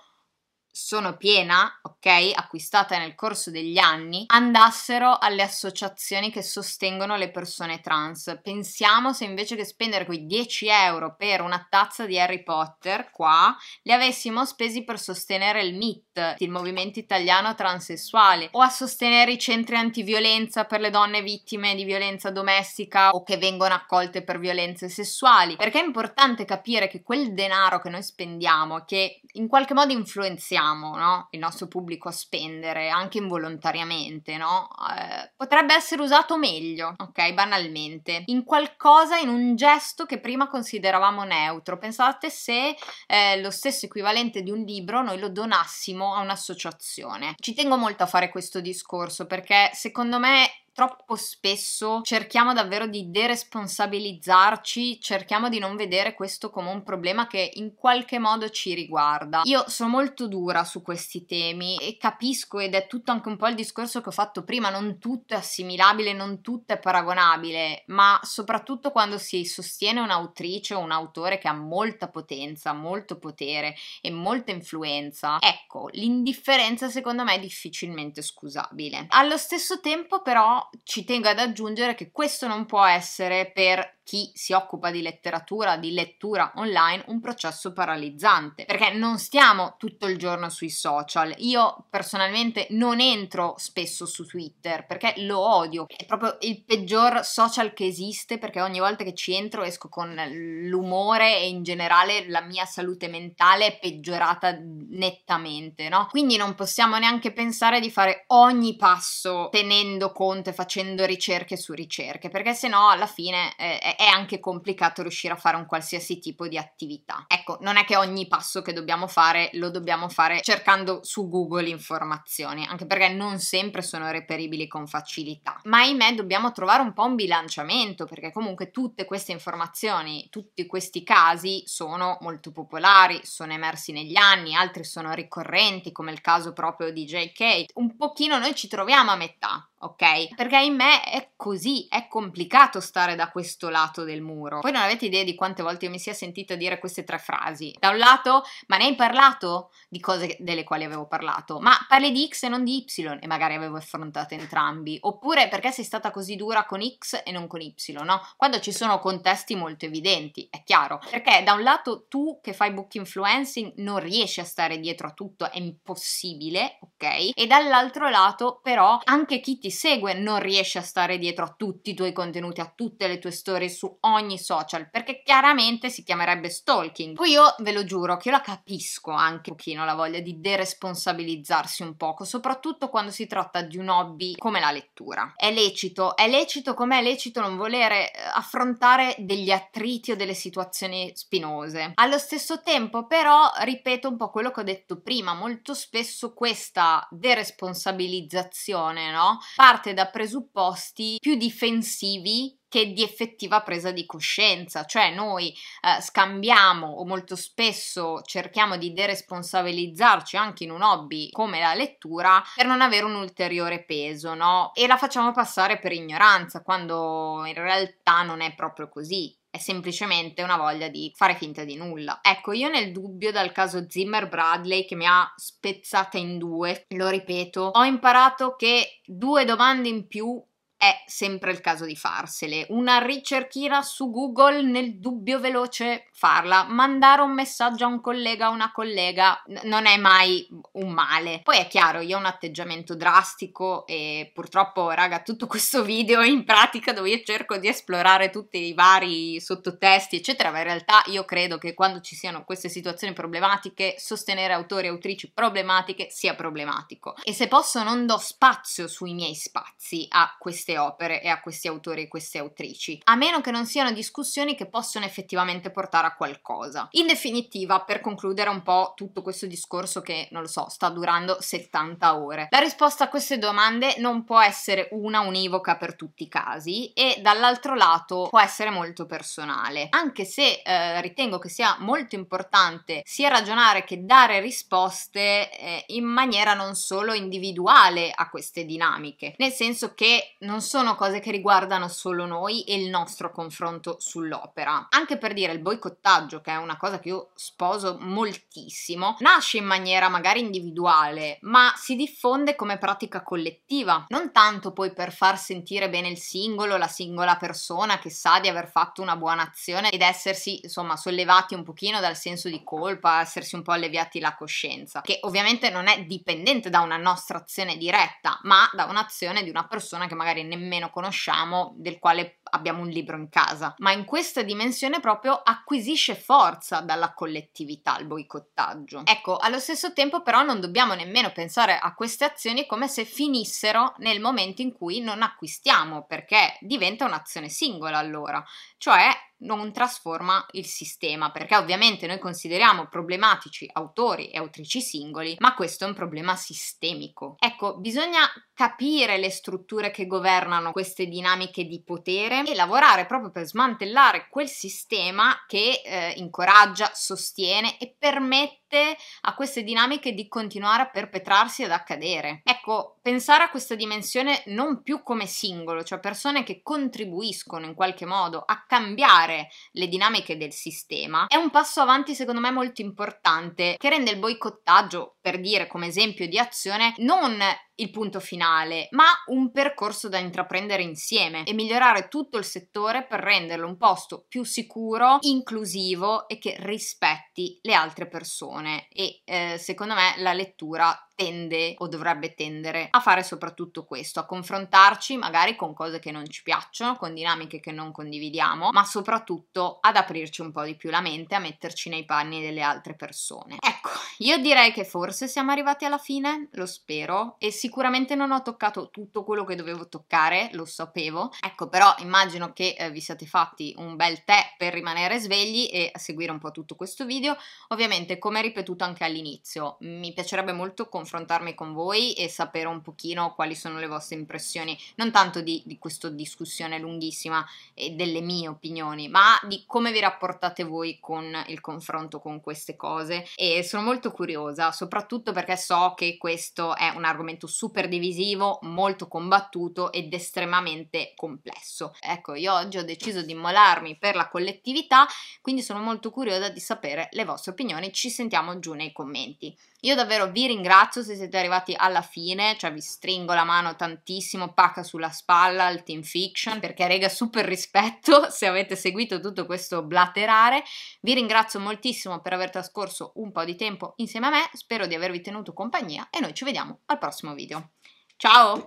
sono piena, ok, acquistata nel corso degli anni, andassero alle associazioni che sostengono le persone trans. Pensiamo se invece che spendere quei 10 euro per una tazza di Harry Potter qua, li avessimo spesi per sostenere il MIT, il movimento italiano transessuale, o a sostenere i centri antiviolenza per le donne vittime di violenza domestica o che vengono accolte per violenze sessuali. Perché è importante capire che quel denaro che noi spendiamo, che in qualche modo influenziamo, spingiamo no? il nostro pubblico a spendere, anche involontariamente, no? eh, potrebbe essere usato meglio, ok? Banalmente, in qualcosa, in un gesto che prima consideravamo neutro. Pensate se eh, lo stesso equivalente di un libro noi lo donassimo a un'associazione. Ci tengo molto a fare questo discorso perché secondo me troppo spesso cerchiamo davvero di deresponsabilizzarci, cerchiamo di non vedere questo come un problema che in qualche modo ci riguarda. Io sono molto dura su questi temi e capisco ed è tutto anche un po' il discorso che ho fatto prima, non tutto è assimilabile, non tutto è paragonabile, ma soprattutto quando si sostiene un'autrice o un autore che ha molta potenza, molto potere e molta influenza, ecco, l'indifferenza secondo me è difficilmente scusabile. Allo stesso tempo però ci tengo ad aggiungere che questo non può essere per chi si occupa di letteratura, di lettura online, un processo paralizzante, perché non stiamo tutto il giorno sui social. Io personalmente non entro spesso su Twitter perché lo odio, è proprio il peggior social che esiste perché ogni volta che ci entro esco con l'umore e in generale la mia salute mentale è peggiorata nettamente, no? Quindi non possiamo neanche pensare di fare ogni passo tenendo conto e facendo ricerche su ricerche, perché se no alla fine eh, è, è è anche complicato riuscire a fare un qualsiasi tipo di attività. Ecco, non è che ogni passo che dobbiamo fare lo dobbiamo fare cercando su Google informazioni, anche perché non sempre sono reperibili con facilità. Ma ahimè dobbiamo trovare un po' un bilanciamento, perché comunque tutte queste informazioni, tutti questi casi sono molto popolari, sono emersi negli anni, altri sono ricorrenti, come il caso proprio di JK. Un pochino noi ci troviamo a metà, ok? Perché ahimè è così, è complicato stare da questo lato lato del muro. Voi non avete idea di quante volte io mi sia sentita dire queste tre frasi. Da un lato, ma ne hai parlato di cose delle quali avevo parlato, ma parli di X e non di Y e magari avevo affrontato entrambi. Oppure perché sei stata così dura con X e non con Y, no? Quando ci sono contesti molto evidenti, è chiaro. Perché da un lato tu che fai book influencing non riesci a stare dietro a tutto, è impossibile, ok? E dall'altro lato però anche chi ti segue non riesce a stare dietro a tutti i tuoi contenuti, a tutte le tue storie su ogni social, perché chiaramente si chiamerebbe stalking. Poi io ve lo giuro che io la capisco anche un pochino la voglia di deresponsabilizzarsi un poco, soprattutto quando si tratta di un hobby come la lettura. È lecito, è lecito come è lecito non volere eh, affrontare degli attriti o delle situazioni spinose. Allo stesso tempo però ripeto un po' quello che ho detto prima, molto spesso questa deresponsabilizzazione, no? Parte da presupposti più difensivi che di effettiva presa di coscienza, cioè noi eh, scambiamo o molto spesso cerchiamo di deresponsabilizzarci anche in un hobby come la lettura per non avere un ulteriore peso, no? E la facciamo passare per ignoranza quando in realtà non è proprio così È semplicemente una voglia di fare finta di nulla. Ecco, io nel dubbio dal caso Zimmer Bradley che mi ha spezzata in due, lo ripeto, ho imparato che due domande in più è sempre il caso di farsele. Una ricerchina su Google nel dubbio veloce, farla, mandare un messaggio a un collega o una collega non è mai un male. Poi è chiaro, io ho un atteggiamento drastico e purtroppo, raga, tutto questo video in pratica dove io cerco di esplorare tutti i vari sottotesti, eccetera, ma in realtà io credo che quando ci siano queste situazioni problematiche, sostenere autori e autrici problematiche sia problematico. E se posso non do spazio sui miei spazi a queste opere e a questi autori e queste autrici, a meno che non siano discussioni che possono effettivamente portare sarà qualcosa. In definitiva, per concludere un po' tutto questo discorso che, non lo so, sta durando 70 ore, la risposta a queste domande non può essere una univoca per tutti i casi e dall'altro lato può essere molto personale, anche se eh, ritengo che sia molto importante sia ragionare che dare risposte eh, in maniera non solo individuale a queste dinamiche, nel senso che non sono cose che riguardano solo noi e il nostro confronto sull'opera. Anche per dire il boicottaggio boicottaggio, che è una cosa che io sposo moltissimo, nasce in maniera magari individuale, ma si diffonde come pratica collettiva, non tanto poi per far sentire bene il singolo, la singola persona che sa di aver fatto una buona azione ed essersi, insomma, sollevati un pochino dal senso di colpa, essersi un po' alleviati la coscienza, che ovviamente non è dipendente da una nostra azione diretta, ma da un'azione di una persona che magari nemmeno conosciamo, del quale abbiamo un libro in casa, ma in questa dimensione proprio acquisiamo acquisisce forza dalla collettività il boicottaggio. Ecco, allo stesso tempo però non dobbiamo nemmeno pensare a queste azioni come se finissero nel momento in cui non acquistiamo, perché diventa un'azione singola allora, cioè non trasforma il sistema, perché ovviamente noi consideriamo problematici autori e autrici singoli, ma questo è un problema sistemico. Ecco, bisogna capire le strutture che governano queste dinamiche di potere e lavorare proprio per smantellare quel sistema che eh, incoraggia, sostiene e permette permette a queste dinamiche di continuare a perpetrarsi ad accadere. Ecco, pensare a questa dimensione non più come singolo, cioè persone che contribuiscono in qualche modo a cambiare le dinamiche del sistema, è un passo avanti secondo me molto importante che rende il boicottaggio, per dire come esempio di azione, non il punto finale, ma un percorso da intraprendere insieme e migliorare tutto il settore per renderlo un posto più sicuro, inclusivo e che rispetti le altre persone. E eh, secondo me la lettura tende o dovrebbe tendere a fare soprattutto questo, a confrontarci magari con cose che non ci piacciono, con dinamiche che non condividiamo, ma soprattutto ad aprirci un po' di più la mente, a metterci nei panni delle altre persone. Ecco, io direi che forse siamo arrivati alla fine, lo spero, e si Sicuramente non ho toccato tutto quello che dovevo toccare, lo sapevo. Ecco, però immagino che eh, vi siate fatti un bel tè per rimanere svegli e seguire un po' tutto questo video. Ovviamente, come ripetuto anche all'inizio, mi piacerebbe molto confrontarmi con voi e sapere un pochino quali sono le vostre impressioni, non tanto di, di questa discussione lunghissima e delle mie opinioni, ma di come vi rapportate voi con il confronto con queste cose. E sono molto curiosa, soprattutto perché so che questo è un argomento super divisivo, molto combattuto ed estremamente complesso. Ecco, io oggi ho deciso di immolarmi per la collettività, quindi sono molto curiosa di sapere le vostre opinioni, ci sentiamo giù nei commenti. Io davvero vi ringrazio se siete arrivati alla fine, cioè vi stringo la mano tantissimo, pacca sulla spalla al Team Fiction, perché rega super rispetto se avete seguito tutto questo blaterare. Vi ringrazio moltissimo per aver trascorso un po' di tempo insieme a me, spero di avervi tenuto compagnia e noi ci vediamo al prossimo video. Ciao!